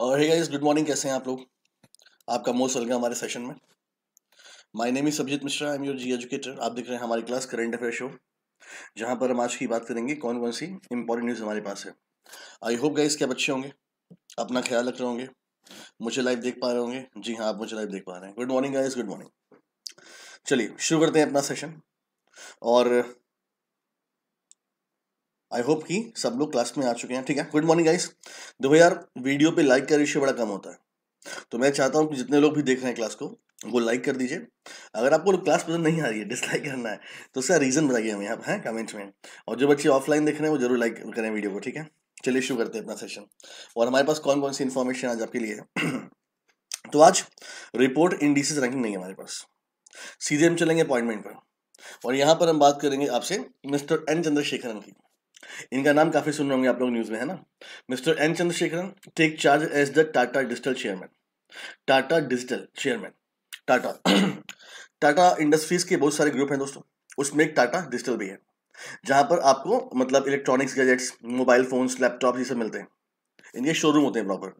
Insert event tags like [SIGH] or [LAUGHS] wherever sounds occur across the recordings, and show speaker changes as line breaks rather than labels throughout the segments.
और hey guys good morning कैसे हैं आप लोग आपका मोस्ट वेलकम हमारे सेशन में my name is Abhijit Mishra I am your G educator आप देख रहे हैं हमारी क्लास करंट अफेयर शो जहां पर हम आज की बात करेंगे कौन कौन सी इंपॉर्टेंट न्यूज़ हमारे पास है आई होप गाइस के आप अच्छे होंगे अपना ख्याल रख रहे होंगे मुझे लाइव देख पा रहे होंगे जी हाँ आप मुझे लाइव देख पा रहे हैं good morning guys good morning चलिए शुरू करते हैं अपना सेशन और आई होप कि सब लोग क्लास में आ चुके हैं ठीक है गुड मॉर्निंग गाइस देखो यार वीडियो पे लाइक का रेशियो बड़ा कम होता है तो मैं चाहता हूँ कि जितने लोग भी देख रहे हैं क्लास को वो लाइक कर दीजिए अगर आपको क्लास पसंद नहीं आ रही है डिसलाइक करना है तो उसका रीज़न बताइए हमें आप हैं कमेंट्स में और जो बच्चे ऑफलाइन देख रहे हैं वो जरूर लाइक करें वीडियो को ठीक है चलिए शुरू करते हैं अपना सेशन और हमारे पास कौन कौन सी इन्फॉर्मेशन आज आपके लिए है [CLEARS THROAT] तो आज रिपोर्ट इंडिसेस रैंकिंग नहीं है हमारे पास सीधे हम चलेंगे अपॉइंटमेंट पर और यहाँ पर हम बात करेंगे आपसे मिस्टर एन चंद्रशेखरन की इनका नाम काफी सुन रहे होंगे आप लोग न्यूज में है ना mister N Chandrasekaran take charge as the Tata digital chairman Tata digital chairman Tata Tata industries के बहुत सारे ग्रुप हैं दोस्तों उसमें एक टाटा डिजिटल भी है जहां पर आपको मतलब electronics gadgets mobile phones laptop ये सब मिलते हैं इनके शोरूम होते हैं प्रॉपर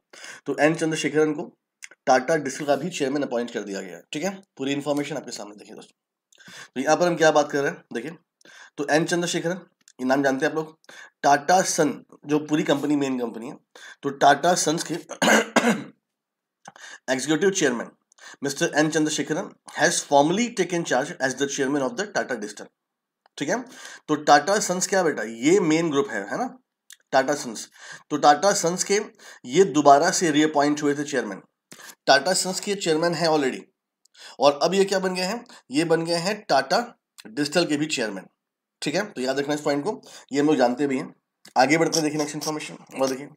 तो एन चंद्रशेखरन को टाटा डिजिटल का भी चेयरमैन अपॉइंट कर दिया गया है ठीक है पूरी इन्फॉर्मेशन आपके सामने देखिए दोस्तों तो यहाँ पर हम क्या बात कर रहे हैं देखिए तो एन चंद्रशेखरन ये नाम जानते हैं आप लोग टाटा सन जो पूरी कंपनी मेन कंपनी है तो टाटा सन्स के executive chairman mister N Chandrasekaran has formally taken charge as the chairman of the Tata digital ठीक है तो टाटा सन्स क्या बेटा ये मेन ग्रुप है है ना टाटा सन्स तो टाटा सन्स के ये दोबारा से रीअपॉइंट हुए थे चेयरमैन टाटा सन्स के चेयरमैन है ऑलरेडी और अब ये क्या बन गए हैं ये बन गए हैं टाटा डिजिटल के भी चेयरमैन ठीक है तो याद रखना इस पॉइंट को ये हम लोग जानते भी हैं आगे बढ़ते हैं देखिए नेक्स्ट इन्फॉर्मेशन और देखिए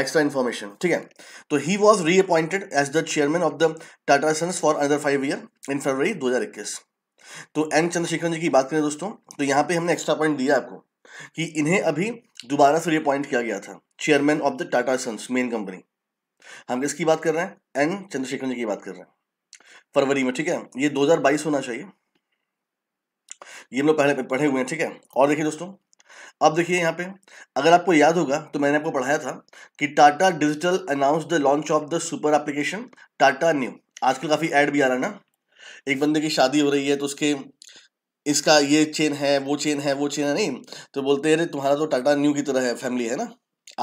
एक्स्ट्रा इन्फॉर्मेशन ठीक है तो he was reappointed as the chairman of the Tata sons for other five year in फरवरी दो हज़ार इक्कीस तो एन चंद्रशेखर जी की बात करें दोस्तों तो यहाँ पे हमने एक्स्ट्रा पॉइंट दिया आपको कि इन्हें अभी दोबारा से रिअपॉइंट किया गया था chairman of the Tata sons main company हम किसकी बात कर रहे हैं एन चंद्रशेखर जी की बात कर रहे हैं फरवरी में ठीक है ये 2022 होना चाहिए ये हम लोग पहले पढ़े हुए हैं ठीक है और देखिए दोस्तों अब देखिए यहाँ पे अगर आपको याद होगा तो मैंने आपको पढ़ाया था कि Tata digital announce the launch of the super application Tata new आजकल काफ़ी ऐड भी आ रहा है ना एक बंदे की शादी हो रही है तो उसके इसका ये चेन है वो चेन है वो चेन है नहीं तो बोलते हैं अरे तुम्हारा तो टाटा न्यू की तरह है फैमिली है ना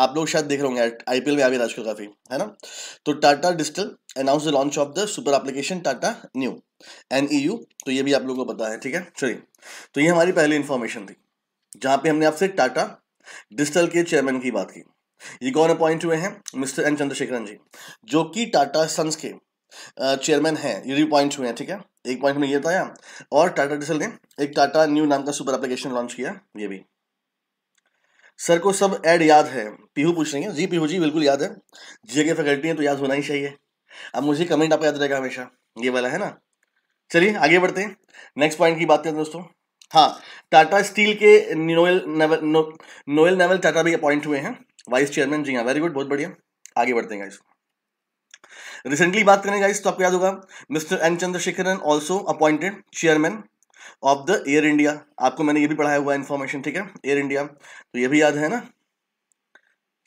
आप लोग शायद देख रहे होंगे आई पी एल में आ गया आजकल काफ़ी है ना तो Tata digital announce the launch of the super application Tata new N E U तो ये भी आप लोगों को पता है ठीक है चलिए तो ये हमारी पहली इंफॉर्मेशन थी जहां पे हमने आपसे टाटा डिजिटल के चेयरमैन की बात की ये कौन अपॉइंट हुए हैं मिस्टर एन चंद्रशेखरन जी जो कि टाटा सन्स के चेयरमैन हैं ये भी पॉइंट हुए हैं ठीक है एक पॉइंट में ये बताया और टाटा डिजिटल ने एक टाटा न्यू नाम का सुपर एप्लीकेशन लॉन्च किया ये भी सर को सब ऐड याद है पीहू पूछ रहे हैं जी पीहू जी बिल्कुल याद है जी के फैकल्टी है तो याद होना ही चाहिए अब मुझे कमेंट आपका याद रहेगा हमेशा ये वाला है ना चलिए आगे बढ़ते हैं नेक्स्ट पॉइंट की बात करते हैं दोस्तों हाँ टाटा स्टील के नोएल नेवल नो, नोएल नेवल टाटा भी अपॉइंट हुए हैं वाइस चेयरमैन जी हाँ वेरी गुड बहुत बढ़िया आगे बढ़ते हैं गाइस रिसेंटली बात करें गाइस तो आपको याद होगा mister N Chandrasekaran also appointed chairman of the Air India आपको मैंने ये भी पढ़ाया हुआ इन्फॉर्मेशन ठीक है एयर इंडिया तो ये भी याद है ना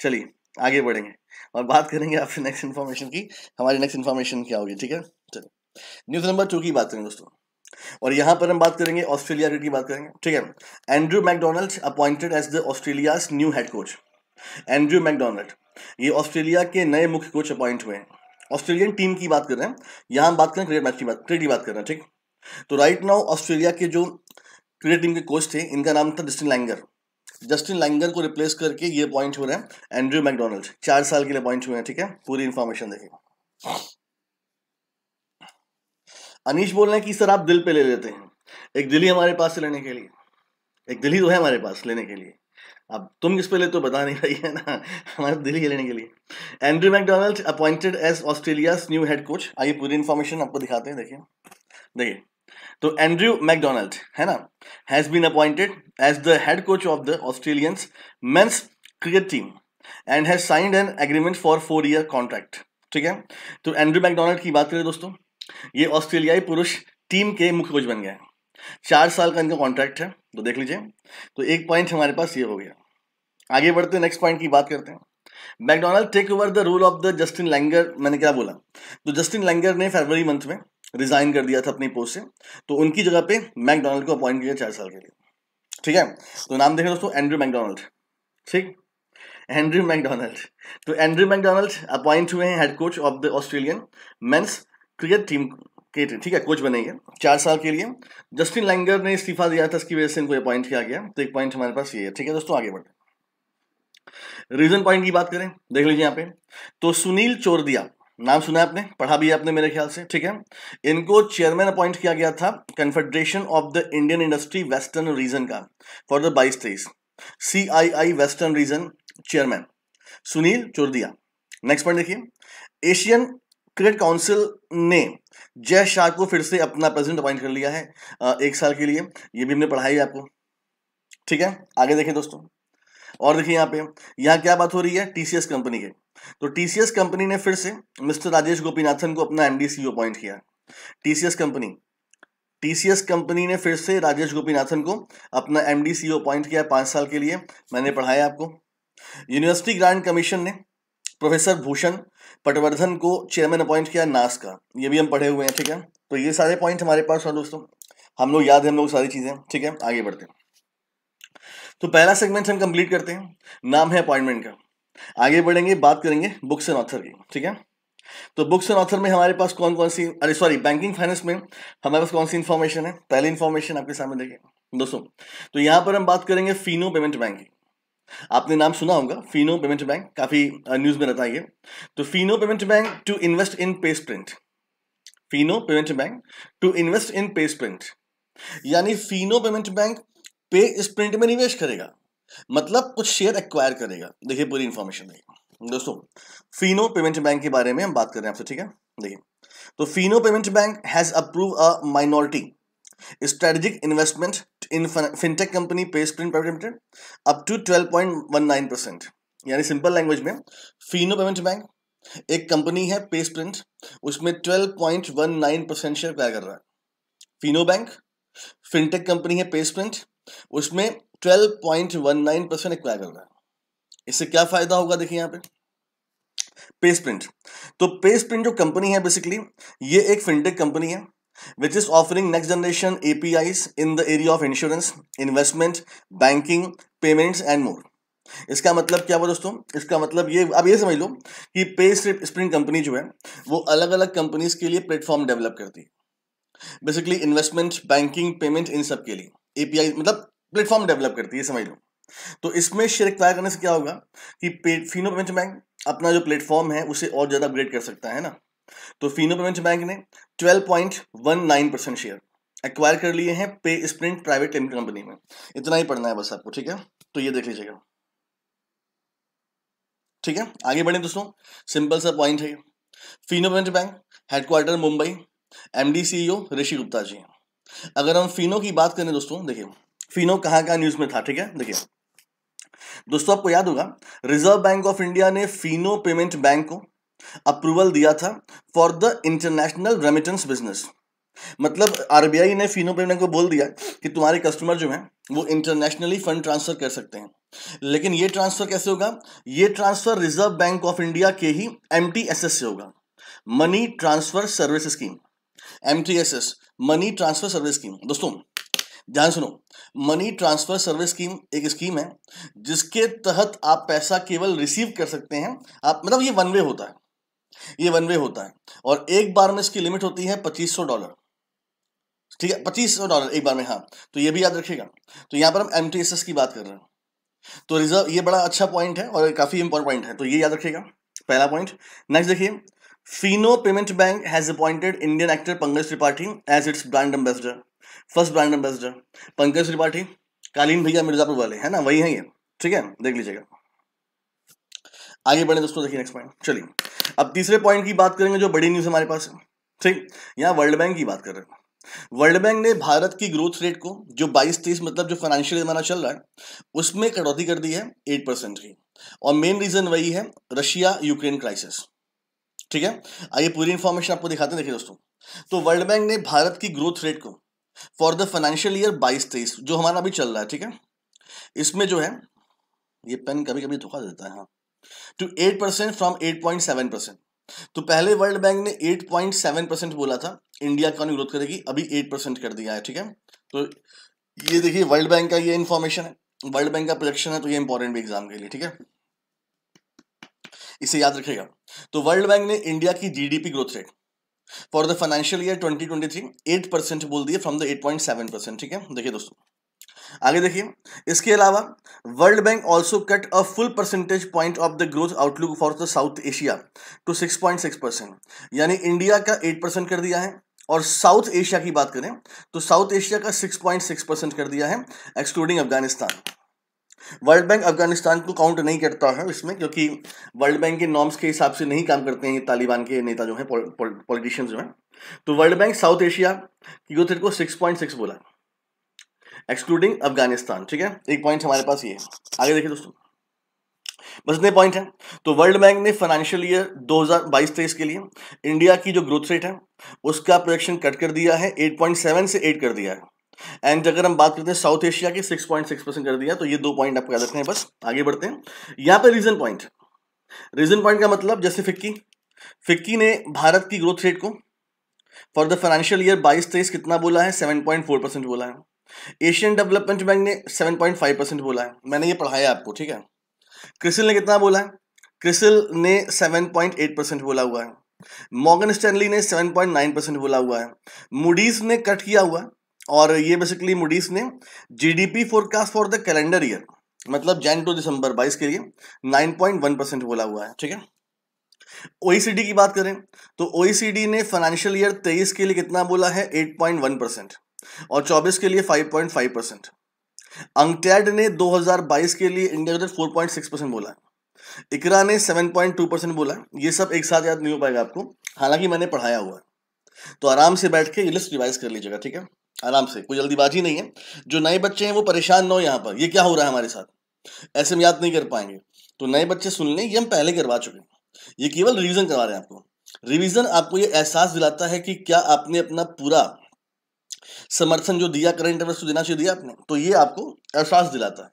चलिए आगे बढ़ेंगे और बात करेंगे आपसे नेक्स्ट इन्फॉर्मेशन की हमारी नेक्स्ट इन्फॉर्मेशन क्या होगी ठीक है न्यूज नंबर टू की बात करें दोस्तों और यहां पर हम बात करेंगे ऑस्ट्रेलिया की बात करेंगे ठीक है Andrew McDonald appointed as the Australia new head coach Andrew McDonald ये ऑस्ट्रेलिया के नए मुख्य कोच अपॉइंट हुए हैं ऑस्ट्रेलियन टीम की बात कर रहे हैं यहां बात करें क्रिकेट मैच की बात क्रिकेट की बात कर रहे हैं ठीक तो राइट नाउ ऑस्ट्रेलिया के जो क्रिकेट टीम के कोच थे इनका नाम था जस्टिन लैंगर जस्टिन लैंगर को रिप्लेस करके ये अपॉइंट हो रहे हैं एंड्रू मैकडोनल्ड चार साल के लिए अपॉइंट हुए हैं ठीक है पूरी इंफॉर्मेशन देखिए अनिश बोल रहे हैं कि सर आप दिल पे ले लेते हैं एक दिल ही हमारे पास से लेने के लिए एक दिल ही तो है हमारे पास लेने के लिए अब तुम किस पे ले तो बता नहीं रही है ना [LAUGHS] हमारे दिल ही लेने के लिए Andrew McDonald appointed as Australia new head coach आइए पूरी इन्फॉर्मेशन आपको दिखाते हैं देखिए देखिए तो एंड्रयू मैकडोनल्ड है ना has been appointed as the head coach of the Australians men's cricket team and has signed an agreement for four year contract ठीक है तो एंड्रयू मैकडोनल्ड की बात करें दोस्तों ये ऑस्ट्रेलियाई पुरुष टीम के मुख्य कोच बन गए हैं चार साल का इनका कॉन्ट्रैक्ट है तो देख लीजिए तो एक पॉइंट हमारे पास ये हो गया आगे बढ़ते हैं नेक्स्ट पॉइंट की बात करते हैं McDonald take over the role of the Justin Langer मैंने क्या बोला तो जस्टिन लैंगर ने फरवरी मंथ में रिजाइन कर दिया था अपनी पोस्ट से तो उनकी जगह पे मैकडोनल्ड को अपॉइंट किया चार साल के लिए ठीक है तो नाम देखें दोस्तों एंड्रू मैकडोनल्ड ठीक एंड्रू मैकडोनल्ड तो एंड्रू मैकडोनल्ड अपॉइंट हुए हैं head coach of the Australian men's cricket team के ठीक है कोच बनेंगे चार साल के लिए जस्टिन लैंगर ने इस्तीफा दिया था इसकी वजह से इनको अपॉइंट किया गया तो एक पॉइंट हमारे पास ये है ठीक है दोस्तों आगे बढ़ते रीजन पॉइंट की बात करें देख लीजिए यहाँ पे तो सुनील चोरदिया नाम सुना है आपने पढ़ा भी है आपने मेरे ख्याल से ठीक है इनको चेयरमैन अपॉइंट किया गया था confederation of the Indian industry western region का फॉर द बाईस तेईस C I I western region chairman Sunil Chordia next point देखिए एशियन क्रिकेट काउंसिल ने जय शाह को फिर से अपना प्रेसिडेंट अपॉइंट कर लिया है एक साल के लिए ये भी हमने पढ़ाई आपको ठीक है आगे देखें दोस्तों और देखिए यहाँ पे यहाँ क्या बात हो रही है टीसीएस कंपनी के तो टीसीएस कंपनी ने फिर से मिस्टर राजेश गोपीनाथन को अपना एमडीसी अपॉइंट e किया टीसीएस कंपनी टीसीएस कंपनी ने फिर से राजेश गोपीनाथन को अपना एमडीसी अपॉइंट e किया पाँच साल के लिए मैंने पढ़ाया आपको यूनिवर्सिटी ग्रांड कमीशन ने प्रोफेसर भूषण पटवर्धन को चेयरमैन अपॉइंट किया नास का ये भी हम पढ़े हुए हैं ठीक है तो ये सारे पॉइंट हमारे पास हैं दोस्तों हम लोग याद है हम लोग सारी चीज़ें ठीक है आगे बढ़ते हैं तो पहला सेगमेंट हम कंप्लीट करते हैं नाम है अपॉइंटमेंट का आगे बढ़ेंगे बात करेंगे बुक्स एंड ऑथर की ठीक है तो बुक्स एंड ऑथर में हमारे पास कौन कौन सी अरे सॉरी बैंकिंग फाइनेंस में हमारे पास कौन सी इन्फॉर्मेशन है पहली इन्फॉर्मेशन आपके सामने देखें दोस्तों तो यहां पर हम बात करेंगे फिनो पेमेंट बैंक की आपने नाम सुना होगा फिनो पेमेंट बैंक काफ़ी न्यूज़ में रहता है ये तो Fino payment bank to invest in Paysprint Fino payment bank to invest in Paysprint यानी फिनो पेमेंट बैंक पे स्प्रिंट में निवेश करेगा मतलब कुछ शेयर एक्वायर करेगा देखिए पूरी इंफॉर्मेशन देखिए दोस्तों फिनो पेमेंट बैंक के बारे में हम बात कर रहे हैं आपसे ठीक है देखिए तो Fino payment bank has approve a minority strategic investment in fintech company Pay Sprint private limited up to twelve point one nine percent यानी सिंपल लैंग्वेज में फिनो पेमेंट बैंक एक कंपनी है पे स्प्रिंट उसमें twelve point one nine percent share पैर कर रहा है Fino bank fintech company है पे स्प्रिंट उसमें twelve point one nine percent acquire कर रहा है इससे क्या फायदा होगा देखिए यहाँ पे पेस प्रिंट तो पेस प्रिंट जो कंपनी है बेसिकली ये एक फिनटेक कंपनी है which is offering next generation APIs in the area of insurance, investment, banking, payments and more. इसका मतलब क्या हुआ दोस्तों इसका मतलब ये अब ये समझ लो कि पे स्प्रिंग कंपनी जो है वो अलग अलग कंपनीज के लिए प्लेटफॉर्म डेवलप करती है बेसिकली इन्वेस्टमेंट बैंकिंग पेमेंट इन सब के लिए एपीआई मतलब प्लेटफॉर्म डेवलप करती है समझ लो तो इसमें शेयर एक्वायर करने से क्या होगा कि पे, फिनो पेमेंट बैंक अपना जो प्लेटफॉर्म है उसे और ज़्यादा अपग्रेड कर सकता है ना तो फिनो पेमेंट्स बैंक ने 12.19 परसेंट शेयर एक्वायर कर लिए हैं पे स्प्रिंट प्राइवेट लिमिटेड कंपनी में इतना ही पढ़ना है बस आपको ठीक है तो ये देख लीजिएगा ठीक है आगे बढ़े दोस्तों सिंपल सा पॉइंट है Fino payment bank headquarter Mumbai M D Rishi Gupta ji अगर हम फिनो की बात करें दोस्तों देखिए फिनो कहाँ कहाँ न्यूज़ में था ठीक है देखिए दोस्तों आपको याद होगा रिजर्व बैंक ऑफ इंडिया ने फिनो पेमेंट बैंक को अप्रूवल दिया था for the international remittance business मतलब आरबीआई ने फिनो पेमेंट को बोल दिया कि तुम्हारे कस्टमर जो हैं वो इंटरनेशनली फंड ट्रांसफर कर सकते हैं लेकिन ये ट्रांसफर कैसे होगा ये transfer reserve bank of India के ही एम से होगा money transfer service scheme M money transfer service scheme दोस्तों ध्यान सुनो मनी ट्रांसफर सर्विस स्कीम एक स्कीम है जिसके तहत आप पैसा केवल रिसीव कर सकते हैं आप मतलब ये वन वे होता है ये वन वे होता है और एक बार में इसकी लिमिट होती है पच्चीस सौ डॉलर ठीक है पच्चीस सौ डॉलर एक बार में हाँ तो ये भी याद रखिएगा तो यहाँ पर हम एम की बात कर रहे हैं तो रिजर्व ये बड़ा अच्छा पॉइंट है और काफ़ी इंपॉर्टेंट पॉइंट है तो ये याद रखिएगा पहला पॉइंट नेक्स्ट देखिए Fino payment bank has appointed Indian actor Pankaj Tripathi as its brand ambassador first brand ambassador Pankaj Tripathi Kaleen Bhaiya Mirzapur वाले है ना वही है ये ठीक है देख लीजिएगा आगे बढ़े दोस्तों देखिए नेक्स्ट पॉइंट चलिए अब तीसरे पॉइंट की बात करेंगे जो बड़ी न्यूज़ हमारे पास है ठीक यहाँ वर्ल्ड बैंक की बात कर रहे हैं वर्ल्ड बैंक ने भारत की ग्रोथ रेट को जो 22 तेईस मतलब जो फाइनेंशियल हमारा चल रहा है उसमें कटौती कर दी है 8 परसेंट की और मेन रीज़न वही है रशिया यूक्रेन क्राइसिस ठीक है आइए पूरी इंफॉर्मेशन आपको दिखाते हैं देखिए दोस्तों तो वर्ल्ड बैंक ने भारत की ग्रोथ रेट को फॉर द फाइनेंशियल ईयर बाईस तेईस जो हमारा अभी चल रहा है ठीक है इसमें जो है ये पेन कभी कभी धोखा देता है हाँ to eight percent from eight point seven percent तो पहले वर्ल्ड बैंक ने एट पॉइंट सेवन परसेंट बोला था इंडिया का ग्रोथ करेगी अभी एट परसेंट कर दिया है ठीक है तो ये देखिए वर्ल्ड बैंक का ये इंफॉर्मेशन है वर्ल्ड बैंक का प्रोजेक्शन है तो ये इंपॉर्टेंट भी एग्जाम के लिए ठीक है इसे याद रखेगा तो वर्ल्ड बैंक ने इंडिया की GDP growth rate for the financial year 2023 8 percent बोल दिए फ्रॉम द 8.7 परसेंट ठीक है देखिए दोस्तों आगे देखिए इसके अलावा world bank also cut a full percentage point of the growth outlook for the South Asia to six point six percent यानी इंडिया का एट परसेंट कर दिया है और साउथ एशिया की बात करें तो साउथ एशिया का सिक्स पॉइंट सिक्स परसेंट कर दिया है excluding Afghanistan world bank Afghanistan को काउंट नहीं करता है इसमें क्योंकि वर्ल्ड बैंक के नॉर्म्स के हिसाब से नहीं काम करते हैं ये तालिबान के नेता जो हैं पॉलिटिशियंस जो हैं तो वर्ल्ड बैंक साउथ एशिया की ग्रोथ रेट को सिक्स बोला है एक्सक्लूडिंग अफगानिस्तान ठीक है एक पॉइंट हमारे पास ये है आगे देखिए दोस्तों बस इतने पॉइंट हैं तो वर्ल्ड बैंक ने फाइनेंशियल ईयर 2022-23 के लिए इंडिया की जो ग्रोथ रेट है उसका प्रोजेक्शन कट कर दिया है 8.7 से 8 कर दिया है एंड अगर हम बात करते हैं साउथ एशिया की 6.6 परसेंट कर दिया तो ये दो पॉइंट आपको याद रखने हैं बस आगे बढ़ते हैं यहाँ पर रीजन पॉइंट रीजन पॉइंट का मतलब जैसे फिक्की फिक्की ने भारत की ग्रोथ रेट को फॉर द फाइनेंशियल ईयर बाईस तेईस कितना बोला है सेवन परसेंट बोला है एशियन डेवलपमेंट बैंक ने 7.5 परसेंट बोला है मैंने ये पढ़ाया आपको ठीक है क्रिसिल ने कितना बोला है क्रिसिल ने 7.8 परसेंट बोला हुआ है मॉगन स्टैनली ने 7.9 परसेंट बोला हुआ है मूडीज ने कट किया हुआ है और ये बेसिकली मुडीस ने GDP forecast for the calendar year मतलब जैन टू दिसंबर बाईस के लिए नाइन परसेंट बोला हुआ है ठीक है ओईसीडी की बात करें तो ओईसीडी ने फाइनेंशियल ईयर तेईस के लिए कितना बोला है 8.1 परसेंट और 24 के लिए 5.5 परसेंट अंगटैड ने 2022 के लिए इंडिया का फोर पॉइंट सिक्स परसेंट बोला इकरा ने 7.2 परसेंट बोला ये सब एक साथ याद नहीं हो पाएगा आपको हालांकि मैंने पढ़ाया हुआ है तो आराम से बैठ के ये लिस्ट रिवाइज कर लीजिएगा ठीक है आराम से कोई जल्दीबाजी नहीं है जो नए बच्चे हैं वो परेशान ना हो यहाँ पर ये क्या हो रहा है हमारे साथ ऐसे में याद नहीं कर पाएंगे तो नए बच्चे सुन लें ये हम पहले करवा चुके हैं ये केवल रिवीजन करवा रहे हैं आपको रिवीजन आपको ये एहसास दिलाता है कि क्या आपने अपना पूरा समर्थन जो दिया करंट अफेयर्स को देना चाहिए दिया आपने तो ये आपको एहसास दिलाता है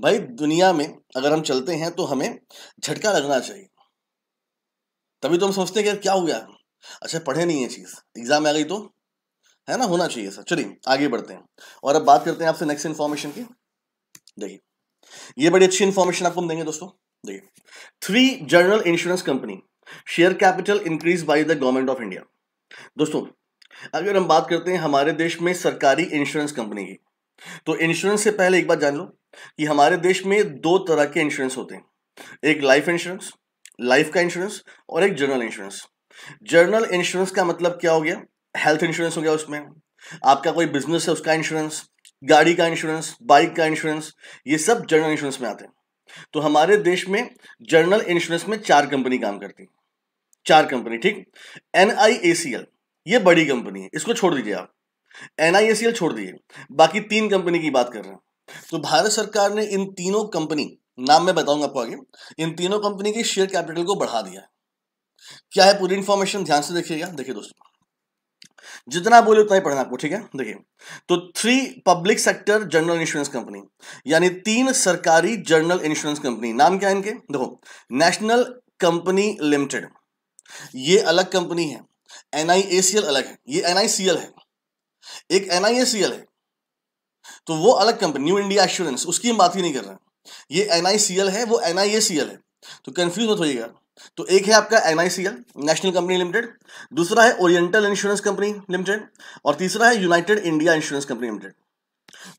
भाई दुनिया में अगर हम चलते हैं तो हमें झटका लगना चाहिए तभी तो हम सोचते हैं कि क्या हुआ गया अच्छा पढ़े नहीं है चीज़ एग्जाम में आ गई तो है ना होना चाहिए सर चलिए आगे बढ़ते हैं और अब बात करते हैं आपसे नेक्स्ट इन्फॉर्मेशन की देखिए ये बड़ी अच्छी इन्फॉर्मेशन आपको हम देंगे दोस्तों देखिए three general insurance company share capital increase by the government of India दोस्तों अगर हम बात करते हैं हमारे देश में सरकारी इंश्योरेंस कंपनी की तो इंश्योरेंस से पहले एक बात जान लो कि हमारे देश में दो तरह के इंश्योरेंस होते हैं एक लाइफ इंश्योरेंस लाइफ का इंश्योरेंस और एक जनरल इंश्योरेंस जर्नल इंश्योरेंस का मतलब क्या हो गया हेल्थ इंश्योरेंस हो गया उसमें आपका कोई बिजनेस है उसका इंश्योरेंस गाड़ी का इंश्योरेंस बाइक का इंश्योरेंस ये सब जनरल इंश्योरेंस में आते हैं तो हमारे देश में जर्नल इंश्योरेंस में चार कंपनी काम करती चार कंपनी ठीक एन आई ए सी एल ये बड़ी कंपनी है इसको छोड़ दीजिए आप एनआईएसएल e छोड़ दीजिए बाकी तीन कंपनी की बात कर रहे हैं तो भारत सरकार ने इन तीनों कंपनी नाम मैं बताऊंगा आपको आगे इन तीनों कंपनी के शेयर कैपिटल को बढ़ा दिया क्या है पूरी इंफॉर्मेशन ध्यान से देखिएगा देखिए दोस्तों जितना बोले उतना ही पढ़ना आपको ठीक है देखिए तो three public sector general insurance company यानी तीन सरकारी जनरल इंश्योरेंस कंपनी नाम क्या है इनके देखो नेशनल कंपनी लिमिटेड ये अलग कंपनी है एन अलग है ये एन है एक एन है तो वो अलग कंपनी न्यू इंडिया एश्योरेंस उसकी हम बात ही नहीं कर रहे ये एन है वो एन है तो कंफ्यूज मत होइएगा तो एक है आपका एन नेशनल कंपनी लिमिटेड दूसरा है ओरिएंटल इंश्योरेंस कंपनी लिमिटेड और तीसरा है United India insurance company limited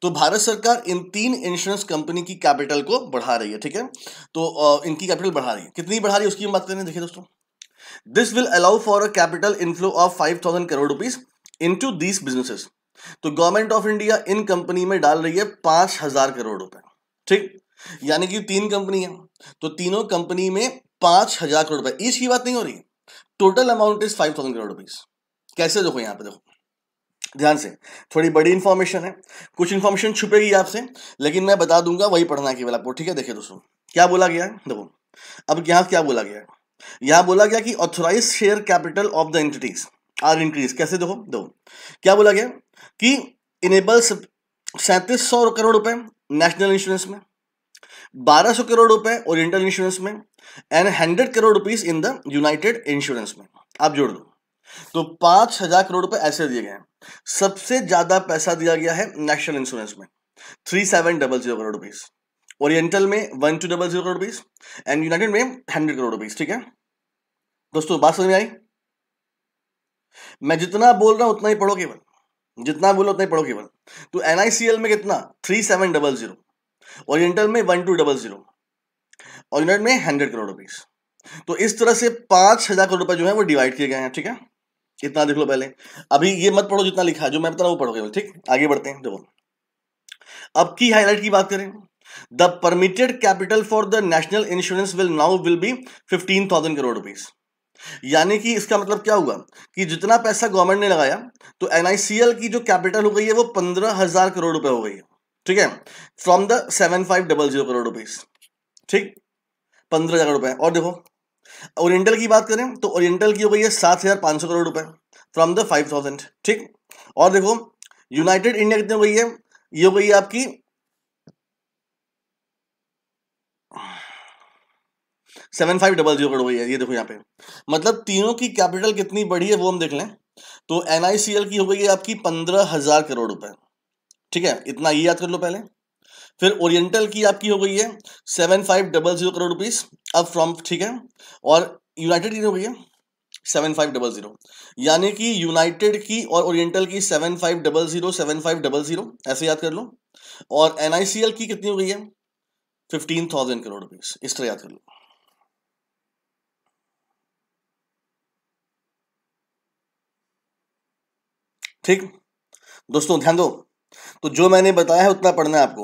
तो भारत सरकार इन तीन इंश्योरेंस कंपनी की कैपिटल को बढ़ा रही है ठीक है तो इनकी कैपिटल बढ़ा रही है कितनी बढ़ा रही है उसकी हम बात करें देखिए दोस्तों will allow for a capital inflow of five thousand crore into these businesses तो गवर्नमेंट ऑफ इंडिया इन कंपनी में डाल रही है पांच हजार करोड़ रुपए ठीक यानी कि तीन कंपनी है तो तीनों कंपनी में पांच हजार करोड़ रुपए इसकी बात नहीं हो रही total amount is five thousand crore rupees कैसे देखो यहां पे देखो ध्यान से थोड़ी बड़ी इंफॉर्मेशन है कुछ इंफॉर्मेशन छुपेगी आपसे लेकिन मैं बता दूंगा वही पढ़ना केवल आपको ठीक है देखिए दोस्तों क्या बोला गया है देखो अब यहां क्या बोला गया है यहां बोला गया कि authorise share capital of the entities are increase कैसे देखो दो क्या बोला गया कि इनेबल्स सैंतीस सौ करोड़ रुपए नेशनल इंश्योरेंस में बारह सौ करोड़ रुपए ओरिएंटल इंश्योरेंस में and hundred crore rupees in the united insurance में आप जोड़ दो तो पांच हजार करोड़ रुपए ऐसे दिए गए हैं सबसे ज्यादा पैसा दिया गया है नेशनल इंश्योरेंस में three seven double zero crore rupees oriental में one two double zero crore rupees and united में हंड्रेड करोड़ रुपीज ठीक है दोस्तों बात समझ में आई मैं जितना बोल रहा हूं उतना ही पढ़ो केवल जितना बोलो उतना ही पढ़ो केवल तो एनआईसीएल में कितना three seven double zero oriental में वन टू डबल जीरो और यूनाइटेड में हंड्रेड करोड़ रुपीज तो इस तरह से पांच हजार करोड़ रुपए जो है वो डिवाइड किए गए हैं ठीक है इतना देख लो पहले अभी ये मत पढ़ो जितना लिखा है जो मैं बता रहा हूँ वो पढ़ो केवल ठीक आगे बढ़ते हैं देखो अब की हाईलाइट की बात करें The permitted capital for the national insurance will now will be 15,000 crore rupees यानी कि इसका मतलब क्या हुआ कि जितना पैसा गवर्नमेंट ने लगाया तो एनआईसीएल की जो कैपिटल हो गई है वो पंद्रह हजार करोड़ रुपए हो गई है ठीक है from the seven five double zero crore rupees ठीक पंद्रह हजार रुपए और देखो ओरिएंटल की बात करें तो ओरिएंटल की हो गई है सात हजार पांच सौ करोड़ रुपए फ्रॉम द फाइव थाउजेंड ठीक और देखो यूनाइटेड इंडिया कितनी हो गई है ये हो गई है आपकी seven five double zero crore हुई है ये देखो यहाँ पे मतलब तीनों की कैपिटल कितनी बड़ी है वो हम देख लें तो एन की हो गई है आपकी पंद्रह हज़ार करोड़ रुपए ठीक है इतना ये याद कर लो पहले फिर ओरिएंटल की आपकी हो गई है seven five double zero crore rupees अब फ्रॉम ठीक है और यूनाइटेड की हो गई है सेवन फाइव डबल जीरो यानी कि यूनाइटेड की और ओरिएंटल की seven five double zero seven five double zero ऐसे याद कर लो और एन की कितनी हो गई है फिफ्टीन थाउजेंड करोड़ रुपीज़ इस तरह याद कर लो ठीक दोस्तों ध्यान दो तो जो मैंने बताया है उतना पढ़ना है आपको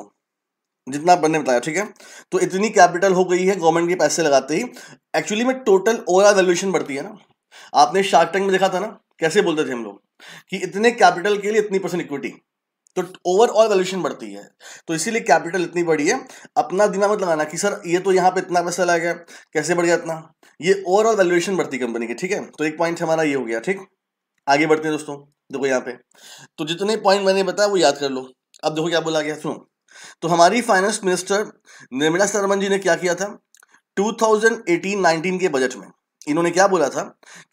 जितना पढ़ने बताया ठीक है तो इतनी कैपिटल हो गई है गवर्नमेंट के पैसे लगाते ही एक्चुअली में टोटल ओवरऑल वैल्यूएशन बढ़ती है ना आपने शार्क टैंक में देखा था ना कैसे बोलते थे हम लोग कि इतने कैपिटल के लिए इतनी परसेंट इक्विटी तो ओवरऑल वैल्यूएशन बढ़ती है तो इसीलिए कैपिटल इतनी बढ़ी है अपना दिमाग मत लगाना कि सर ये तो यहाँ पे इतना पैसा लग गया कैसे बढ़ गया इतना ये ओवरऑल वैल्यूएशन बढ़ती कंपनी की ठीक है तो एक पॉइंट हमारा ये हो गया ठीक आगे बढ़ते हैं दोस्तों देखो यहाँ पे तो जितने पॉइंट मैंने बताया वो याद कर लो अब देखो क्या बोला गया सुनो तो हमारी फाइनेंस मिनिस्टर निर्मला सीतारमन जी ने क्या किया था 2018-19 के बजट में इन्होंने क्या बोला था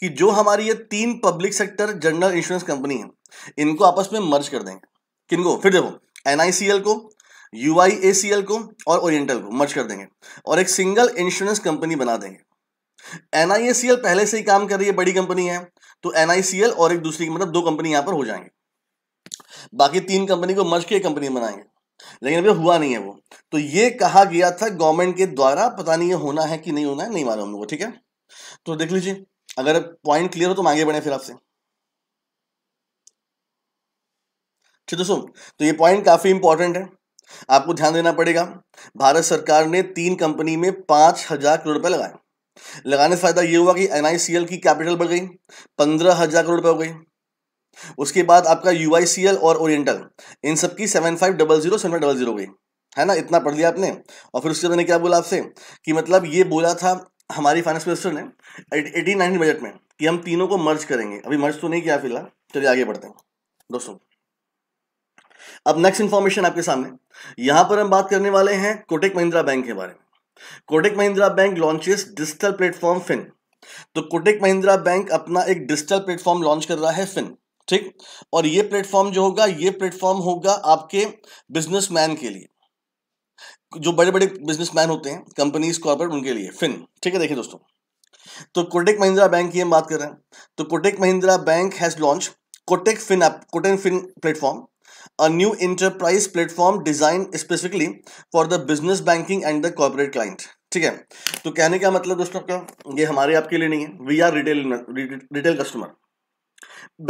कि जो हमारी ये तीन public sector general insurance company है इनको आपस में मर्ज कर देंगे किनको फिर देखो एन को यू को और ओरिएंटल को मर्ज कर देंगे और एक सिंगल इंश्योरेंस कंपनी बना देंगे एन पहले से ही काम कर रही है बड़ी कंपनी है तो एनआईसीएल और एक दूसरी मतलब दो कंपनी यहां पर हो जाएंगे बाकी तीन कंपनी को मर्ज के एक कंपनी बनाएंगे लेकिन अभी हुआ नहीं है वो तो ये कहा गया था गवर्नमेंट के द्वारा पता नहीं ये होना है कि नहीं होना है नहीं मालूम हम लोग ठीक है तो देख लीजिए अगर पॉइंट क्लियर हो तो आगे बढ़े फिर आपसे ठीक दोस्तों तो ये पॉइंट काफी इंपॉर्टेंट है आपको ध्यान देना पड़ेगा भारत सरकार ने तीन कंपनी में पांच हजार करोड़ रुपए लगाए लगाने से फायदा ये हुआ कि एन की कैपिटल बढ़ गई पंद्रह हजार करोड़ रुपये हो गई उसके बाद आपका यू और ओरिएंटल इन सब की seven five double zero seven double zero गई है ना इतना पढ़ लिया आपने और फिर उसके बाद मैंने क्या बोला आपसे कि मतलब ये बोला था हमारी फाइनेंस मिनिस्टर ने एटीन नाइनटीन बजट में कि हम तीनों को मर्ज करेंगे अभी मर्ज तो नहीं किया फिलहाल चलिए आगे बढ़ते हैं दोस्तों अब नेक्स्ट इंफॉर्मेशन आपके सामने यहां पर हम बात करने वाले हैं कोटेक महिंद्रा बैंक के बारे में Kotak Mahindra bank launches digital platform Fyn तो कोटेक महिंद्रा बैंक अपना एक डिजिटल प्लेटफॉर्म लॉन्च कर रहा है फिन ठीक और ये प्लेटफॉर्म जो होगा ये प्लेटफॉर्म होगा आपके बिजनेसमैन के लिए जो बड़े बड़े बिजनेसमैन होते हैं कंपनीज कॉर्पोरेट उनके लिए फिन ठीक है देखिए दोस्तों तो कोटेक महिंद्रा बैंक की हम बात कर रहे हैं तो Kotak Mahindra bank has launch Kotak Fyn app Kotak Fyn platform a new enterprise platform designed specifically for the business banking and the corporate client ठीक है तो कहने का मतलब दोस्तों आपका ये हमारे आपके लिए नहीं है we are retail retail customer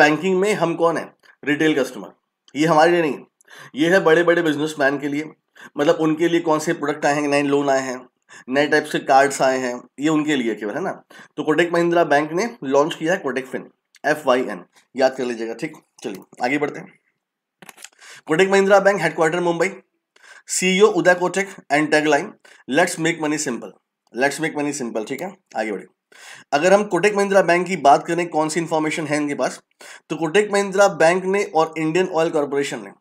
banking में हम कौन है रिटेल कस्टमर ये हमारे लिए नहीं है ये है बड़े बड़े बिजनेसमैन के लिए मतलब उनके लिए कौन से प्रोडक्ट आए हैं नए लोन आए हैं नए टाइप से कार्ड्स आए हैं ये उनके लिए केवल है ना तो कोटेक महिंद्रा बैंक ने लॉन्च किया है Kotak Fyn F Y N याद कर लीजिएगा ठीक चलिए आगे बढ़ते हैं Kotak Mahindra bank headquarter Mumbai CEO Uday Kotak and tagline let's make money simple let's make money simple ठीक है आगे बढ़े अगर हम कोटेक महिंद्रा बैंक की बात करें कौन सी इन्फॉर्मेशन है इनके पास तो कोटेक महिंद्रा बैंक ने और इंडियन ऑयल कॉरपोरेशन ने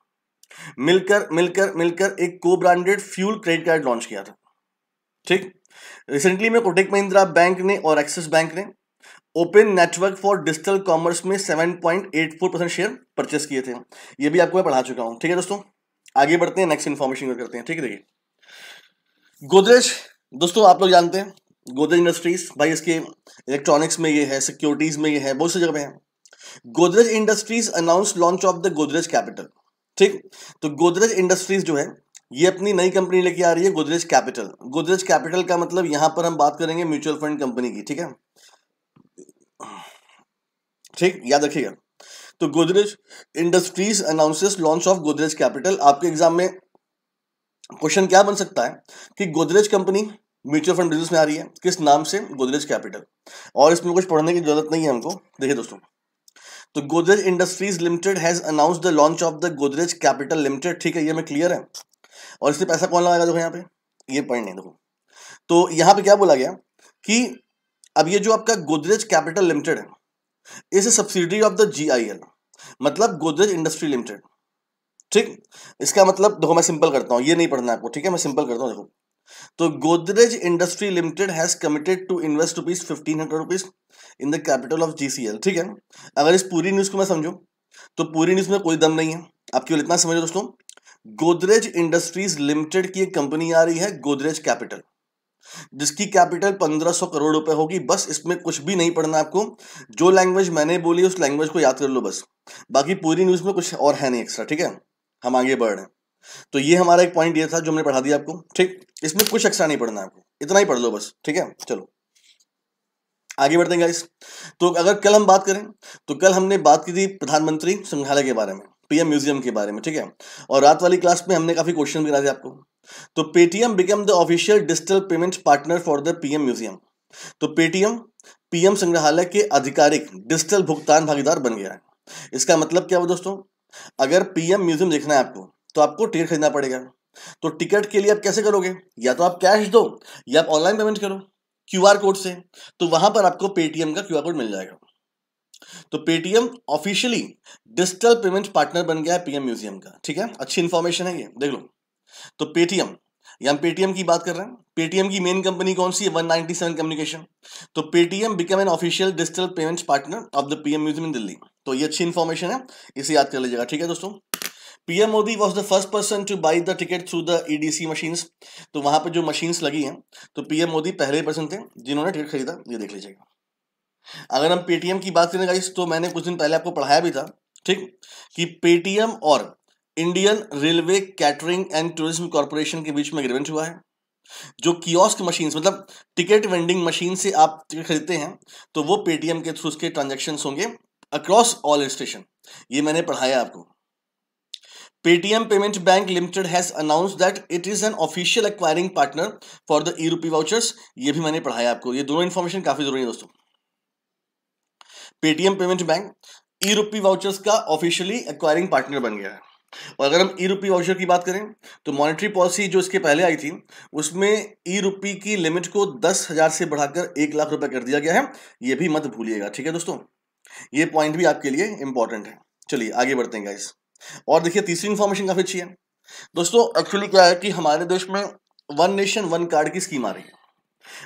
मिलकर मिलकर मिलकर एक को branded fuel credit card launch किया था ठीक रिसेंटली में कोटेक महिंद्रा बैंक ने और एक्सिस बैंक ने open network for digital commerce में 7.84 परसेंट शेयर परचेस किए थे ये भी आपको मैं पढ़ा चुका हूं ठीक है दोस्तों आगे बढ़ते हैं नेक्स्ट इन्फॉर्मेशन करते हैं ठीक है देखिए गोदरेज दोस्तों आप लोग जानते हैं गोदरेज इंडस्ट्रीज भाई इसके इलेक्ट्रॉनिक्स में ये है सिक्योरिटीज में ये है बहुत सी जगह है Godrej industries announce launch of the Godrej capital ठीक तो गोदरेज इंडस्ट्रीज जो है ये अपनी नई कंपनी लेके आ रही है गोदरेज कैपिटल गोदरेज कैपिटल का मतलब यहां पर हम बात करेंगे म्यूचुअल फंड कंपनी की ठीक है ठीक याद रखिएगा तो Godrej industries announces launch of Godrej capital आपके एग्जाम में क्वेश्चन क्या बन सकता है कि Godrej company mutual fund business में आ रही है किस नाम से गोदरेज कैपिटल और इसमें कुछ पढ़ने की जरूरत नहीं है हमको देखिए दोस्तों तो Godrej industries limited has announce the launch of the Godrej capital limited ठीक है ये में क्लियर है और इससे पैसा कौन लगाएगा देखो यहाँ पे ये पॉइंट नहीं देखो तो यहाँ पे क्या बोला गया कि अब ये जो आपका गोदरेज कैपिटल लिमिटेड है is a subsidy of the G I L मतलब गोदरेज इंडस्ट्री लिमिटेड ठीक इसका मतलब देखो मैं सिंपल करता हूँ ये नहीं पढ़ना आपको ठीक है मैं सिंपल करता हूँ देखो तो Godrej industry limited has committed to invest rupees fifteen hundred rupees in the capital of GCL ठीक है अगर इस पूरी न्यूज को मैं समझो तो पूरी न्यूज में कोई दम नहीं है आप केवल इतना समझो दोस्तों गोदरेज इंडस्ट्रीज लिमिटेड की एक कंपनी आ रही है गोदरेज कैपिटल जिसकी कैपिटल 1500 करोड़ रुपए होगी बस इसमें कुछ भी नहीं पढ़ना आपको जो लैंग्वेज मैंने बोली उस लैंग्वेज को याद कर लो बस बाकी पूरी न्यूज़ में कुछ और है नहीं एक्स्ट्रा ठीक है हम आगे बढ़ रहे हैं तो ये हमारा एक पॉइंट ये था जो हमने पढ़ा दिया आपको ठीक इसमें कुछ एक्स्ट्रा नहीं पढ़ना आपको इतना ही पढ़ लो बस ठीक है चलो आगे बढ़ते हैं गाइस तो अगर कल हम बात करें तो कल हमने बात की थी प्रधानमंत्री संग्रहालय के बारे में पीएम म्यूजियम के बारे में ठीक है और रात वाली क्लास में हमने काफ़ी क्वेश्चन भी करा थे आपको तो Paytm become the official digital payment partner for the PM museum तो पेटीएम पीएम संग्रहालय के आधिकारिक डिजिटल भुगतान भागीदार बन गया है इसका मतलब क्या हुआ दोस्तों अगर पीएम म्यूजियम देखना है आपको तो आपको टिकट खरीदना पड़ेगा तो टिकट के लिए आप कैसे करोगे या तो आप कैश दो या आप ऑनलाइन पेमेंट करो क्यू कोड से तो वहां पर आपको पेटीएम का क्यू कोड मिल जाएगा तो Paytm officially digital payment partner बन गया है पीएम म्यूजियम का ठीक है अच्छी इंफॉर्मेशन है ये देख लो तो पेटीएम या हम पेटीएम की बात कर रहे हैं पेटीएम की मेन कंपनी कौन सी है 197 कम्युनिकेशन तो Paytm become an official digital payments partner of the PM museum in Delhi तो ये अच्छी इन्फॉर्मेशन है इसे याद कर लीजिएगा ठीक है दोस्तों PM Modi was the first person to buy the ticket through the EDC machines तो वहां पर जो मशीन्स लगी हैं तो पीएम मोदी पहले पर्सन थे जिन्होंने टिकट खरीदा ये देख लीजिएगा अगर हम पेटीएम की बात करें गाइस तो मैंने कुछ दिन पहले आपको पढ़ाया भी था ठीक कि पेटीएम और Indian railway catering and tourism corporation के बीच में एग्रीमेंट हुआ है जो कियोस्क मशीन मतलब टिकट वेंडिंग मशीन से आप टिकट खरीदते हैं तो वो पेटीएम के थ्रू उसके ट्रांजेक्शन होंगे अक्रॉस ऑल स्टेशन ये मैंने पढ़ाया आपको Paytm payment bank limited has announce that it is an official acquiring partner for the e rupee vouchers ये भी मैंने पढ़ाया आपको ये दोनों इन्फॉर्मेशन काफी जरूरी है दोस्तों पेटीएम पेमेंट बैंक ई रूपी वाउचर्स का ऑफिशियली एक्वायरिंग पार्टनर बन गया है और अगर हम ई रुपी वाउचर की बात करें तो मॉनेटरी पॉलिसी जो इसके पहले आई थी उसमें ई रुपी की लिमिट को दस हज़ार से बढ़ाकर एक लाख रुपए कर दिया गया है ये भी मत भूलिएगा ठीक है दोस्तों ये पॉइंट भी आपके लिए इंपॉर्टेंट है चलिए आगे बढ़ते हैं गाइस और देखिए तीसरी इंफॉर्मेशन काफ़ी अच्छी है दोस्तों एक्चुअली क्या है कि हमारे देश में वन नेशन वन कार्ड की स्कीम आ रही है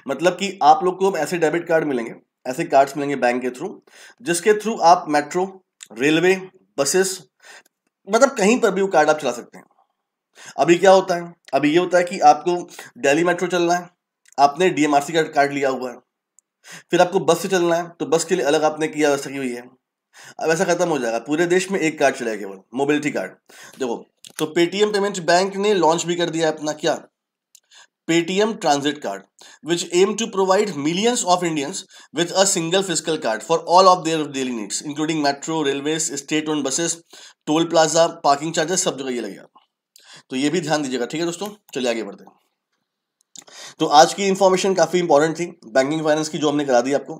मतलब कि आप लोग को ऐसे डेबिट कार्ड मिलेंगे ऐसे कार्ड्स मिलेंगे बैंक के थ्रू जिसके थ्रू आप मेट्रो रेलवे बसेस मतलब कहीं पर भी वो कार्ड आप चला सकते हैं अभी क्या होता है अभी ये होता है कि आपको दिल्ली मेट्रो चलना है आपने डीएमआरसी का कार्ड लिया हुआ है फिर आपको बस से चलना है तो बस के लिए अलग आपने किया व्यवस्था की हुई है अब ऐसा खत्म हो जाएगा पूरे देश में एक कार्ड चलाया केवल मोबिलिटी कार्ड देखो तो पेटीएम पेमेंट बैंक ने लॉन्च भी कर दिया अपना क्या Paytm Transit Card, which aim to provide millions of Indians with a single fiscal card for all of their daily needs, including metro, railways, state-owned buses, toll plaza parking charges सब जगह ये लगेगा तो ये भी ध्यान दीजिएगा ठीक है दोस्तों चलिए आगे बढ़ते हैं तो आज की इन्फॉर्मेशन काफ़ी इंपॉर्टेंट थी बैंकिंग फाइनेंस की जो हमने करा दी आपको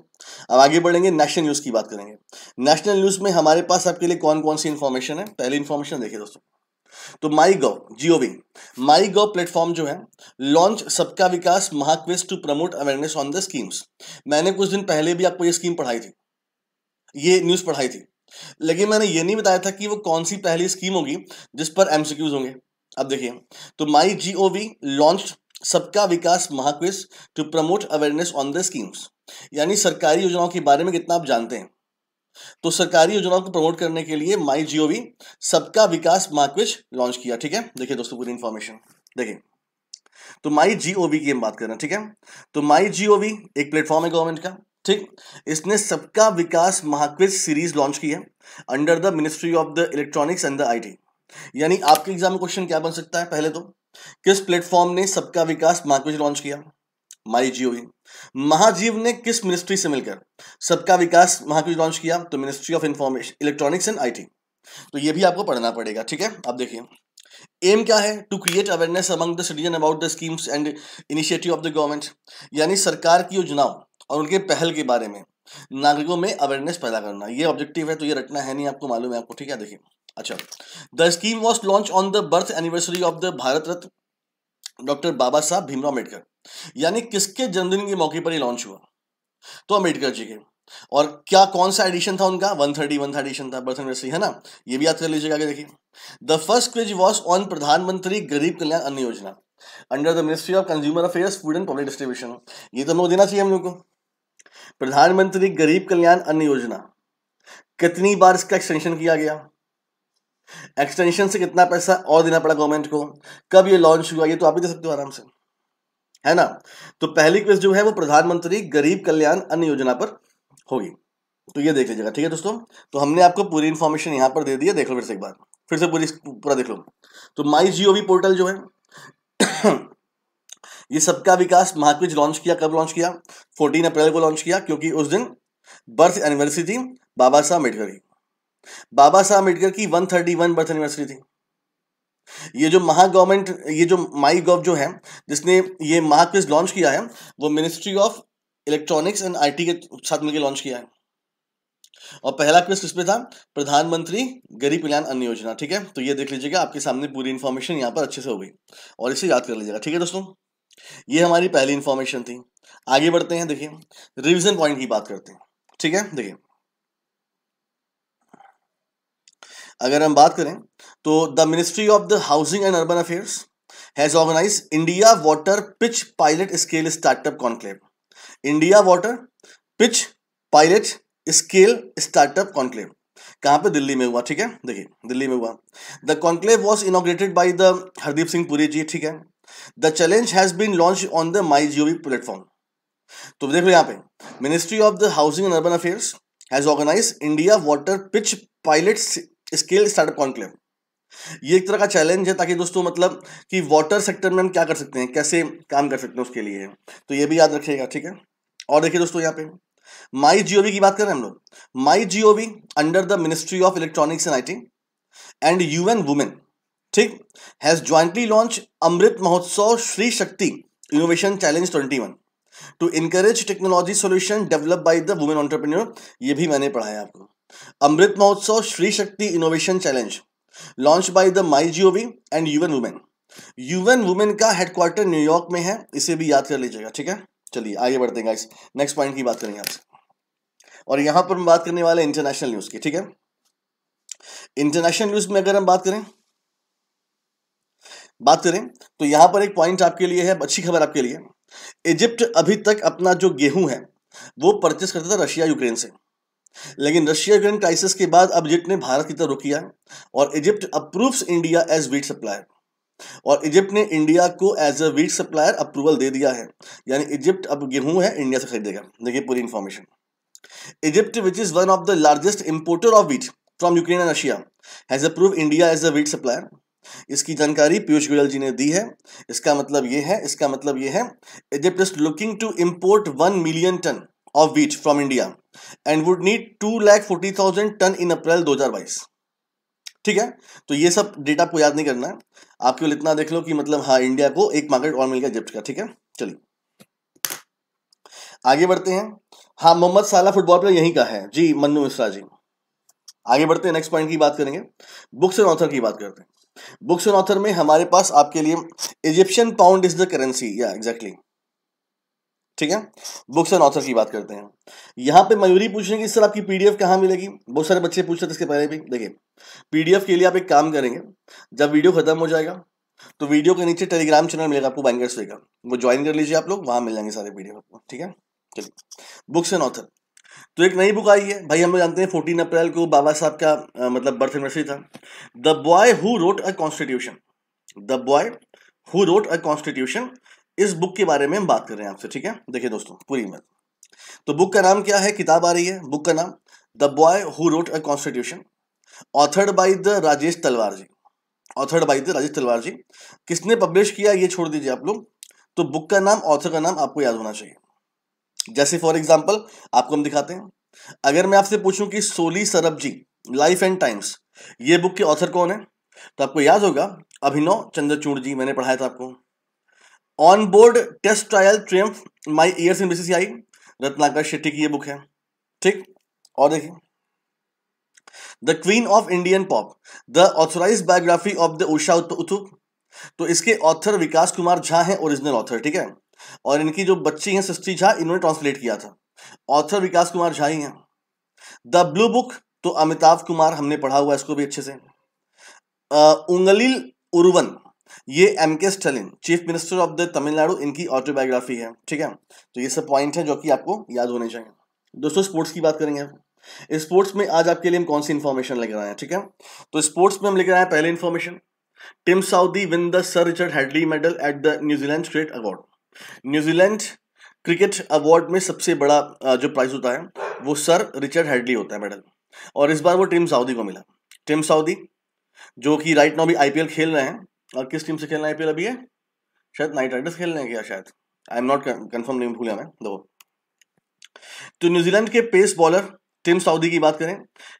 अब आगे बढ़ेंगे नेशनल न्यूज़ की बात करेंगे नेशनल न्यूज़ में हमारे पास आपके लिए कौन कौन सी इन्फॉर्मेशन है पहली इन्फॉर्मेशन देखिए दोस्तों तो माई गव जियो विंग माई गव प्लेटफॉर्म जो है launch Sabka Vikas Mahaquiz to promote awareness on the schemes मैंने कुछ दिन पहले भी आपको ये स्कीम पढ़ाई थी ये न्यूज़ पढ़ाई थी लेकिन मैंने ये नहीं बताया था कि वो कौन सी पहली स्कीम होगी जिस पर एमसीक्यूज होंगे अब देखिए तो माई जी वी launch Sabka Vikas Mahaquiz to promote awareness on the schemes यानी सरकारी योजनाओं के बारे में कितना आप जानते हैं तो सरकारी योजनाओं को प्रमोट करने के लिए माई जियो सबका विकास मार्कविच लॉन्च किया ठीक है देखिए दोस्तों पूरी इंफॉर्मेशन देखिए तो माई जीओवी की हम बात कर रहे हैं ठीक है तो माई जीओवी एक प्लेटफॉर्म है गवर्नमेंट का ठीक इसने सबका विकास महाक्विज सीरीज लॉन्च की है under the ministry of the electronics and the IT यानी आपके एग्जाम में क्वेश्चन क्या बन सकता है पहले तो किस प्लेटफॉर्म ने सबका विकास महाक्विज लॉन्च किया माई जियो महाजीव ने किस मिनिस्ट्री से मिलकर सबका विकास महाकुज लॉन्च किया तो ministry of information electronics and IT तो ये भी आपको पढ़ना पड़ेगा ठीक है आप देखिए एम क्या है to create awareness among the citizen about the schemes and initiative of the government यानी सरकार की योजनाओं और उनके पहल के बारे में नागरिकों में अवेयरनेस पैदा करना ये ऑब्जेक्टिव है तो ये रटना है नहीं आपको मालूम है आपको ठीक है देखिए अच्छा the scheme was launch on the birth anniversary of the Bharat Ratna doctor Baba Saheb Bhimrao Ambedkar यानी किसके जन्मदिन के मौके पर ये लॉन्च हुआ तो अम्बेडकर जी के और क्या कौन सा एडिशन था उनका वन थर्टी वन था एडिशन था बर्थ एनिवर्सरी है ना ये भी याद कर लीजिएगा आगे देखिए the first quiz was on Pradhanmantri Garib Kalyan Anna Yojana under the ministry of consumer affairs food and public distribution ये तो हम लोग देना चाहिए हम लोग को प्रधानमंत्री गरीब कल्याण अन्न योजना कितनी बार इसका एक्सटेंशन किया गया एक्सटेंशन से कितना पैसा और देना पड़ा गवर्नमेंट को कब ये लॉन्च हुआ ये तो आप ही दे सकते हो आराम से है ना तो पहली क्विज जो है वो प्रधानमंत्री गरीब कल्याण अन्न योजना पर होगी तो ये देख लीजिएगा ठीक है दोस्तों तो हमने आपको पूरी इन्फॉर्मेशन यहाँ पर दे दी है देख लो फिर से एक बार फिर से पूरी पूरा देख लो तो माई जी पोर्टल जो है ये सबका विकास महाक्विज लॉन्च किया कब लॉन्च किया 14 अप्रैल को लॉन्च किया क्योंकि उस दिन बर्थ एनिवर्सरी थी बाबा साहब अम्बेडकर की बाबा साहब अम्बेडकर की 131 बर्थ एनिवर्सरी थी ये जो महा गवर्नमेंट ये जो माई गव जो है जिसने ये महा क्विज लॉन्च किया है वो ministry of electronics and IT के साथ मिलकर लॉन्च किया है और पहला क्विज किस पे था प्रधानमंत्री गरीब कल्याण अन्न योजना ठीक है तो ये देख लीजिएगा आपके सामने पूरी इंफॉर्मेशन यहाँ पर अच्छे से हो गई और इसे याद कर लीजिएगा ठीक है दोस्तों ये हमारी पहली इंफॉर्मेशन थी आगे बढ़ते हैं देखिए रिविजन पॉइंट की बात करते हैं ठीक है देखिए अगर हम बात करें तो the ministry of the housing and urban affairs has organize India water pitch pilot scale startup conclave India water pitch pilot scale startup conclave कहां पे दिल्ली में हुआ ठीक है देखिए दिल्ली में हुआ the conclave was inaugurated by the Hardeep Singh Puri ji ठीक है the challenge has been launch on the MyGov platform तो देख लो यहाँ पे ministry of the housing and urban affairs has organize India water pitch pilot scale startup conclave ये एक तरह का चैलेंज है ताकि दोस्तों मतलब कि वाटर सेक्टर में हम क्या कर सकते हैं कैसे काम कर सकते हैं उसके लिए तो ये भी याद रखिएगा ठीक है और देखिए दोस्तों यहाँ पे माई जीओवी की बात कर रहे हैं हम लोग MyGov under the ministry of electronics and IT and UN women ठीक has jointly launch Amrit Mahotsav Shri Shakti innovation challenge twenty one to encourage technology solution develop by the women entrepreneur ये भी मैंने पढ़ाया आपको Amrit Mahotsav Shri Shakti innovation challenge launch by the MyGov and UN women UN women का headquarter New York में है इसे भी याद कर लीजिएगा ठीक है चलिए आगे बढ़ते हैं गाइस नेक्स्ट पॉइंट की बात करेंगे आपसे और यहां पर हम बात करने वाले इंटरनेशनल न्यूज़ की ठीक है इंटरनेशनल न्यूज़ में अगर हम बात करें बात करें तो यहां पर एक पॉइंट आपके लिए है अच्छी खबर आपके लिए इजिप्ट अभी तक अपना जो गेहूं है वो परचेस करता था रशिया यूक्रेन से लेकिन रशिया यूक्रेन क्राइसिस के बाद अब इजिप्ट ने भारत की तरफ रुख किया और Egypt approves India as wheat supplier और इजिप्ट ने इंडिया को as a wheat supplier approval दे दिया है यानी इजिप्ट अब गेहूं है इंडिया से खरीदेगा देखिए पूरी information Egypt which is one of the largest importer of wheat from Ukraine and Russia has approve India as a wheat supplier इसकी जानकारी पीयूष गोयल जी ने दी है इसका मतलब यह है इसका मतलब यह है Egypt is looking to import one million ton of wheat from India and would need two lakh forty thousand ton in April 2022 ठीक है तो ये सब डेटा आपको याद नहीं करना है आप केवल इतना देख लो कि मतलब हाँ इंडिया को एक मार्केट और मिल गया इजिप्ट का ठीक है चलिए आगे बढ़ते हैं हाँ मोहम्मद साला फुटबॉल प्लेयर यहीं का है जी मनु मिश्रा जी आगे बढ़ते हैं नेक्स्ट पॉइंट की बात करेंगे बुक्स एंड ऑथर की बात करते हैं बुक्स एंड ऑथर में हमारे पास आपके लिए Egyptian pound is the currency या एग्जैक्टली exactly. ठीक है बुक्स एंड ऑथर की बात करते हैं यहाँ पे मयूरी पूछ रहे हैं कि सर आपकी पीडीएफ कहाँ मिलेगी बहुत सारे बच्चे पूछ रहे थे इसके पहले भी देखिए पीडीएफ के लिए आप एक काम करेंगे जब वीडियो खत्म हो जाएगा तो वीडियो के नीचे टेलीग्राम चैनल मिलेगा आपको बैंकर्स वे का वो ज्वाइन कर लीजिए आप लोग वहाँ मिल जाएंगे सारे पीडीएफ आपको ठीक है चलिए बुक्स एंड ऑथर तो एक नई बुक आई है भाई हम लोग जानते हैं फोर्टीन अप्रैल को बाबा साहब का आ, मतलब बर्थ एनिवर्सरी था the boy who wrote a constitution the boy who wrote a constitution इस बुक के बारे में हम बात कर रहे हैं आपसे ठीक है देखिए दोस्तों पूरी इमेज तो बुक का नाम क्या है किताब आ रही है बुक का नाम the boy who wrote a constitution authored by the Rajesh Talwar ji authored by the Rajesh Talwar ji किसने पब्लिश किया ये छोड़ दीजिए आप लोग तो बुक का नाम ऑथर का नाम आपको याद होना चाहिए जैसे फॉर एग्जाम्पल आपको हम दिखाते हैं अगर मैं आपसे पूछूं कि Soli Sorabjee life and times ये बुक के ऑथर कौन है तो आपको याद होगा अभिनव चंद्रचूड़ जी मैंने पढ़ाया था आपको on board test trial triumph my years in BCCI Ratnakar Shetty की ये बुक है ठीक और देखिए the queen of Indian pop the authorize biography of the Usha Uthup तो इसके ऑथर विकास कुमार झा हैं ओरिजिनल ऑथर ठीक है और इनकी जो बच्ची हैं सृष्टि झा इन्होंने ट्रांसलेट किया था ऑथर विकास कुमार झा ही हैं द ब्लू बुक तो अमिताभ कुमार हमने पढ़ा हुआ इसको भी अच्छे से आ, उंगलिल उर्वन ये M K Stalin chief minister of the Tamil Nadu इनकी ऑटोबायोग्राफी है ठीक है तो ये सब पॉइंट है जो कि आपको याद होने चाहिए दोस्तों स्पोर्ट्स की बात करेंगे स्पोर्ट्स में आज आपके लिए हम कौन सी इन्फॉर्मेशन लेकर आए हैं ठीक है तो स्पोर्ट्स में हम लेकर आए पहले information Tim Southee win the sir Richard Hadlee medal at the New Zealand cricket award New Zealand cricket award में सबसे बड़ा जो प्राइज होता है वो सर रिचर्ड हेडली होता है मेडल और इस बार वो टिम साउदी को मिला टिम साउदी जो कि राइट नाउ भी आईपीएल खेल रहे हैं और किस टीम से खेलना है आईपीएल अभी है शायद नाइट राइडर्स खेल रहे हैं क्या शायद आई एम नॉट कंफर्म नहीं भूलिया मैं दो तो न्यूजीलैंड के पेस बॉलर टिम साउदी की बात करें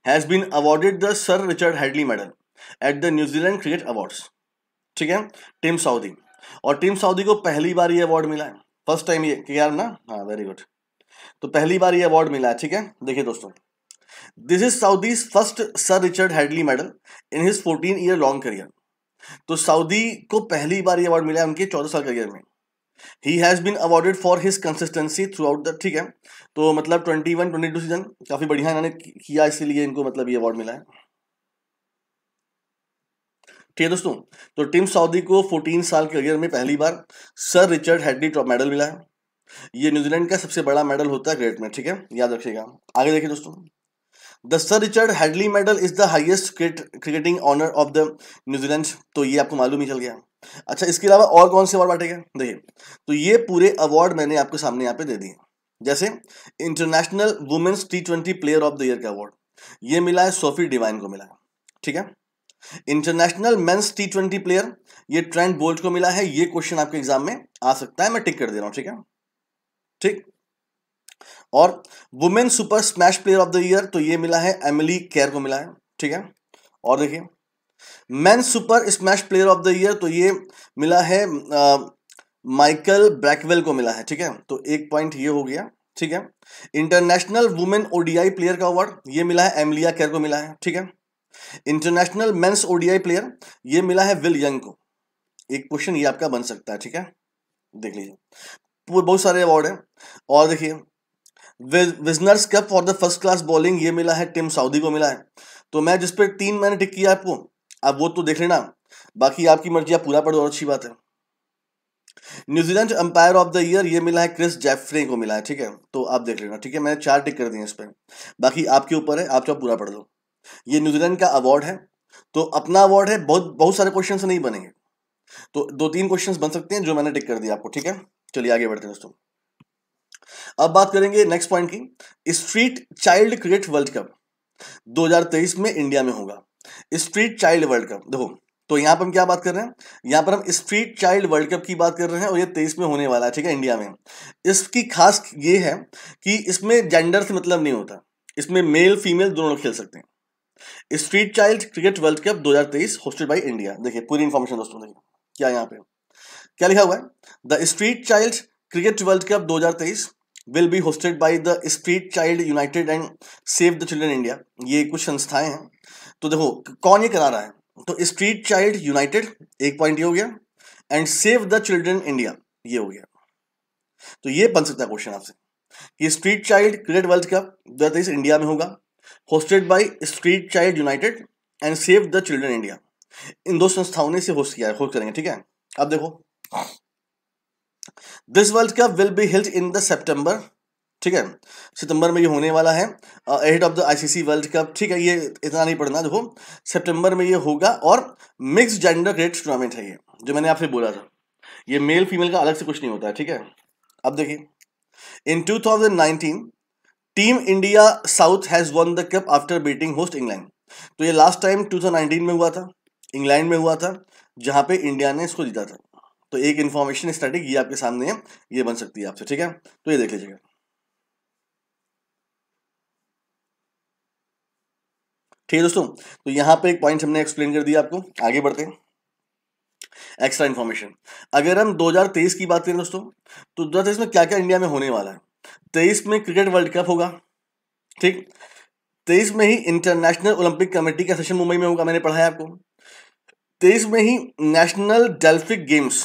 has been awarded the sir Richard Hadlee medal at the New Zealand cricket awards ठीक है टिम साउदी और टिम साउदी को पहली बार ये अवार्ड मिला है फर्स्ट टाइम ये के ना हाँ वेरी गुड तो पहली बार ये अवार्ड मिला है ठीक है देखिए दोस्तों this is Southee's first sir Richard Hadlee medal in his fourteen year long career तो सऊदी को पहली बार ये अवार्ड मिला है उनके चौदह साल करियर में ही has been awarded for his consistency throughout the ठीक है तो मतलब twenty one twenty two season काफ़ी बढ़िया इन्होंने किया इसीलिए इनको मतलब ये अवार्ड मिला है ठीक है दोस्तों तो टीम सऊदी को 14 साल के करियर में पहली बार sir Richard Hadlee trophy medal मिला है ये न्यूजीलैंड का सबसे बड़ा मेडल होता है ग्रेट में ठीक है याद रखिएगा आगे देखिए दोस्तों the sir Richard Hadlee medal is the highest cricketing honour of the New Zealand तो ये आपको मालूम ही चल गया अच्छा इसके अलावा और कौन से अवार्ड बांटे गए देखिए तो ये पूरे अवार्ड मैंने आपके सामने यहाँ पे दे दिए जैसे international women's T twenty player of the year का अवार्ड ये मिला है सोफी डिवाइन को मिला है ठीक है international men's T twenty player ये ट्रेंड बोल्ट को मिला है ये क्वेश्चन आपके एग्जाम में आ सकता है मैं टिक कर दे रहा हूँ ठीक है ठीक और women super smash player of the year तो ये मिला है एमिली केयर को मिला है ठीक है और देखिए man super smash player of the year तो ये मिला है माइकल ब्रैकवेल को मिला है ठीक है तो एक पॉइंट ये हो गया ठीक है इंटरनेशनल वुमेन ओडीआई प्लेयर का अवार्ड ये मिला है एमलिया केयर को मिला है ठीक है इंटरनेशनल मेंस ओडीआई प्लेयर ये मिला है विल यंग को एक क्वेश्चन ये आपका बन सकता है ठीक है देख लीजिए बहुत सारे अवार्ड है और देखिए Winsor's cup for the first class bowling ये मिला है टिम साउदी को मिला है तो मैं जिस पर तीन मैंने टिक किया आपको आप वो तो देख लेना बाकी आपकी मर्जी आप पूरा पढ़ो और अच्छी बात है New Zealand umpire of the year ये मिला है क्रिस जेफरे को मिला है ठीक है तो आप देख लेना ठीक है मैंने चार टिक कर दिए इस पर बाकी आपके ऊपर है आप चाहे पूरा पढ़ लो ये न्यूजीलैंड का अवार्ड है तो अपना अवार्ड है बहुत बहुत सारे क्वेश्चन नहीं बनेंगे तो दो तीन क्वेश्चन बन सकते हैं जो मैंने टिक कर दिया आपको ठीक है चलिए आगे बढ़ते हैं दोस्तों अब बात करेंगे नेक्स्ट पॉइंट की street child cricket world cup 2023 में इंडिया में होगा स्ट्रीट चाइल्ड वर्ल्ड कप देखो तो यहां पर हम क्या बात कर रहे हैं यहां पर हम स्ट्रीट चाइल्ड वर्ल्ड कप की बात कर रहे हैं और ये तेईस में होने वाला है ठीक है इंडिया में इसकी खास ये है कि इसमें जेंडर से मतलब नहीं होता इसमें मेल फीमेल दोनों खेल सकते हैं street child cricket world cup 2023 hosted by India देखिए पूरी इंफॉर्मेशन दोस्तों देखिए क्या यहां पे क्या लिखा हुआ है the street child cricket world cup 2023 will be hosted by the street child united and save the children India ये कुछ संस्थाएं हैं तो देखो कौन ये करा रहा है तो स्ट्रीट चाइल्ड यूनाइटेड एक पॉइंट ये हो गया and save the children India ये हो गया तो ये बन सकता है क्वेश्चन आपसे कि street child cricket world cup दो इंडिया में होगा hosted by street child united and save the children India इन दो संस्थाओं ने इसे होस्ट किया है होस्ट करेंगे ठीक है अब देखो this world cup will be held in the September ठीक है सितंबर में ये होने वाला है ahead of the ICC world cup ठीक है ये इतना नहीं पढ़ना देखो सितंबर में ये होगा और मिक्स जेंडर क्रिकेट टूर्नामेंट है ये जो मैंने आपसे बोला था ये मेल फीमेल का अलग से कुछ नहीं होता है ठीक है अब देखिए in 2019 team India South has won the cup after beating host England तो ये लास्ट टाइम टू में हुआ था इंग्लैंड में हुआ था जहाँ पे इंडिया ने इसको जीता था तो एक इन्फॉर्मेशन स्टडी ये आपके सामने है ये बन सकती है आपसे ठीक है तो ये देख लीजिएगा ठीक है दोस्तों तो यहां पे एक पॉइंट हमने एक्सप्लेन कर दिया आपको आगे बढ़ते हैं एक्स्ट्रा इन्फॉर्मेशन अगर हम 2023 की बात करें दोस्तों तो 2023 में क्या क्या इंडिया में होने वाला है तेईस में क्रिकेट वर्ल्ड कप होगा ठीक तेईस में ही इंटरनेशनल ओलंपिक कमेटी का सेशन मुंबई में होगा मैंने पढ़ाया आपको तेईस में ही नेशनल डेल्फिक गेम्स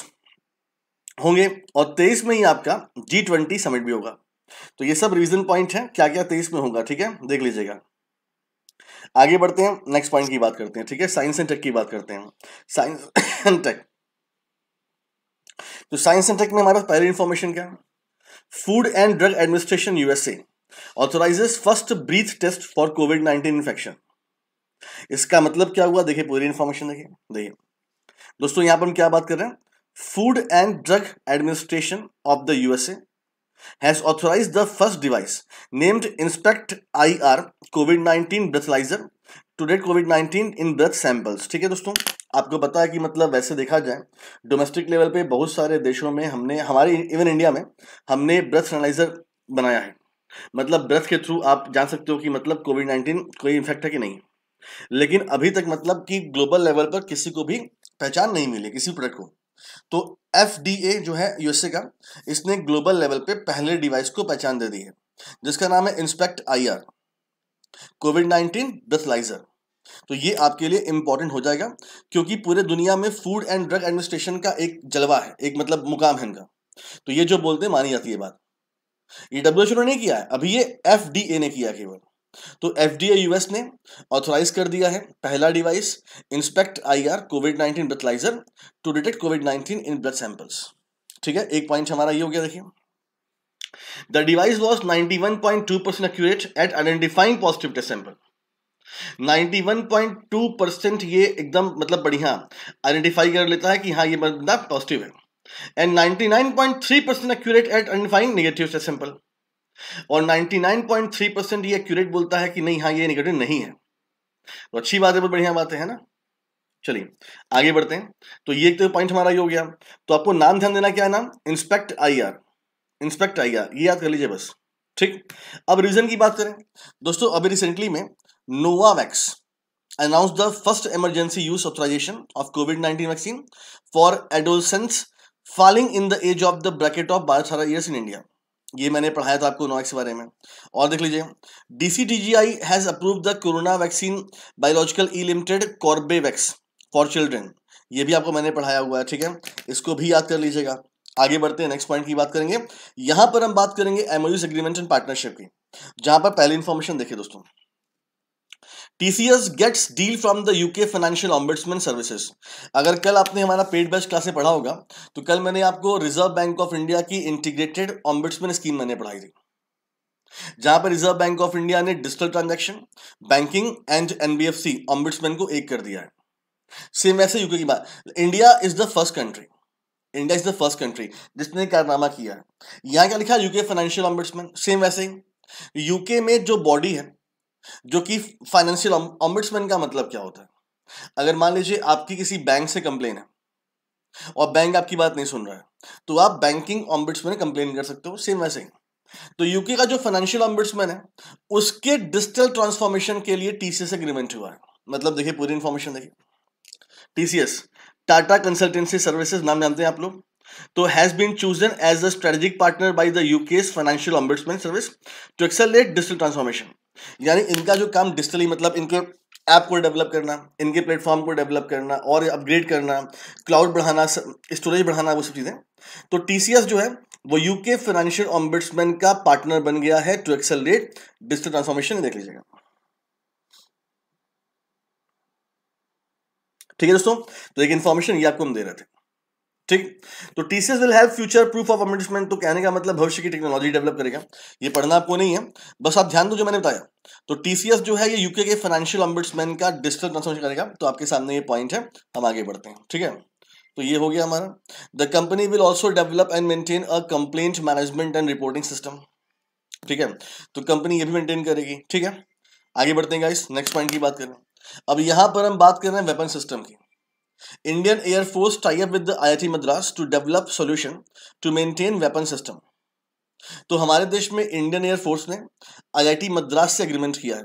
होंगे और तेईस में ही आपका जी ट्वेंटी समिट भी होगा तो ये सब रीजन पॉइंट है क्या क्या तेईस में होगा ठीक है देख लीजिएगा आगे बढ़ते हैं नेक्स्ट पॉइंट की बात करते हैं ठीक है साइंस एंड टेक की बात करते हैं साइंस एंड टेक तो साइंस एंड टेक में हमारा पहला इंफॉर्मेशन क्या है food and drug administration USA authorizes first breath test for covid nineteen infection इसका मतलब क्या हुआ देखिए पूरी इंफॉर्मेशन देखिए देखिए दोस्तों यहां पर हम क्या बात कर रहे हैं Food and Drug Administration of the USA has authorized the first device named Inspect IR COVID-19 breathalyzer to date COVID-19 in breath samples. ठीक है दोस्तों आपको पता है कि मतलब वैसे देखा जाए डोमेस्टिक लेवल पे बहुत सारे देशों में हमने हमारे इवन इंडिया में हमने ब्रेथ एनालाइजर बनाया है मतलब ब्रेथ के थ्रू आप जान सकते हो कि मतलब कोविड नाइन्टीन कोई इन्फेक्ट है कि नहीं लेकिन अभी तक मतलब कि ग्लोबल लेवल पर किसी को भी पहचान नहीं मिली किसी प्रोडक्ट को तो एफ जो है यूएसए का इसने ग्लोबल लेवल पे पहले डिवाइस को पहचान दे दी है जिसका नाम है inspect I covid nineteen breathalyzer तो ये आपके लिए इंपॉर्टेंट हो जाएगा क्योंकि पूरे दुनिया में फूड एंड ड्रग एडमिनिस्ट्रेशन का एक जलवा है एक मतलब मुकाम है इनका तो ये जो बोलते हैं मानी जाती है बात ये ओ ने नहीं किया है अभी ये एफ डी ए ने किया केवल तो एफ डी यूएस ने ऑथोराइज कर दिया है पहला device inspect I R covid nineteen breathalyzer to detect covid nineteen in blood samples ठीक है एक पॉइंट हमारा ये हो गया देखिए the device was ninety one point two percent accurate at identifying positive test sample 91.2 percent ये एकदम मतलब बढ़िया आइडेंटिफाई कर लेता है कि हाँ ये बंदा पॉजिटिव है and 99.3 percent accurate at identifying negative test sample और 99.3 परसेंट ये एक्यूरेट बोलता है कि नहीं हाँ ये निगेटिव नहीं है तो अच्छी बात है बहुत बढ़िया बात है ना चलिए आगे बढ़ते हैं तो ये एक तो पॉइंट हमारा ये हो गया तो आपको नाम ध्यान देना क्या है नाम inspect I R inspect I R ये याद कर लीजिए बस ठीक अब रीजन की बात करें दोस्तों अभी रिसेंटली में Novavax announced the first emergency use authorization of COVID-19 vaccine for adolescents falling in the age of the bracket of 12 years in India ये मैंने पढ़ाया था आपको नोएक्स के बारे में और देख लीजिए D C T G I has approve the corona vaccine biological E limited Corbevax for children ये भी आपको मैंने पढ़ाया हुआ है ठीक है इसको भी याद कर लीजिएगा आगे बढ़ते हैं नेक्स्ट पॉइंट की बात करेंगे यहां पर हम बात करेंगे एमओयूज एग्रीमेंट एंड पार्टनरशिप की जहां पर पहली इंफॉर्मेशन देखिए दोस्तों TCS gets deal from the UK financial ombudsman services. अगर कल आपने हमारा पेड बैच क्लासे पढ़ा होगा तो कल मैंने आपको रिजर्व बैंक ऑफ इंडिया की इंटीग्रेटेड ऑम्बिट्समैन स्कीम मैंने पढ़ाई थी जहां पर रिजर्व बैंक ऑफ इंडिया ने digital transaction banking and NBFC ombudsman को एक कर दिया है सेम ऐसे यूके की बात India is the first country India is the first country जिसने कारनामा किया है यहाँ क्या लिखा यूके फाइनेंशियल ऑम्बिट्समैन सेम वैसे ही यूके में जो बॉडी है जो कि फाइनेंशियल ऑम्बिट्समैन का मतलब क्या होता है अगर मान लीजिए आपकी किसी बैंक से कंप्लेन है और बैंक आपकी बात नहीं सुन रहा है तो आप बैंकिंग ऑम्बिट्समैन कंप्लेन कर सकते हो सेम वैसे ही तो यूके का जो फाइनेंशियल ऑम्बिट्समैन है उसके डिजिटल ट्रांसफॉर्मेशन के लिए टीसीएस एग्रीमेंट हुआ है मतलब देखिए पूरी इंफॉर्मेशन देखिए टीसीएस टाटा कंसल्टेंसी सर्विसेज नाम जानते हैं आप लोग तो has been chosen as a strategic partner by the UK financial ombudsman service to accelerate digital transformation यानी इनका जो काम डिजिटली मतलब इनके ऐप को डेवलप करना इनके प्लेटफॉर्म को डेवलप करना और अपग्रेड करना क्लाउड बढ़ाना स्टोरेज बढ़ाना वो सब चीज़ें तो टी जो है वो यूके फाइनेंशियल ऑम्बिट्समैन का पार्टनर बन गया है टू एक्सेलरेट डिजिटल ट्रांसफॉर्मेशन देख लीजिएगा ठीक है दोस्तों तो एक इन्फॉर्मेशन ये आपको हम दे रहे थे ठीक तो TCS will have future proof of amendment तो कहने का मतलब भविष्य की टेक्नोलॉजी डेवलप करेगा ये पढ़ना आपको नहीं है बस आप ध्यान दो जो मैंने बताया तो टीसीएस जो है ये यूके के फाइनेंशियल ऑम्बिट्समैन का डिजिटल ट्रांसमेशन करेगा तो आपके सामने ये पॉइंट है हम आगे बढ़ते हैं ठीक है तो ये हो गया हमारा the company will also develop and maintain a complaint management and reporting system ठीक है तो कंपनी ये भी मेंटेन करेगी ठीक है आगे बढ़ते हैं गाइस नेक्स्ट पॉइंट की बात करें अब यहाँ पर हम बात कर रहे हैं वेपन सिस्टम की Indian Air Force tie up with the IIT Madras to develop solution to maintain weapon system. तो हमारे देश में इंडियन एयर फोर्स ने आईआईटी मद्रास से एग्रीमेंट किया है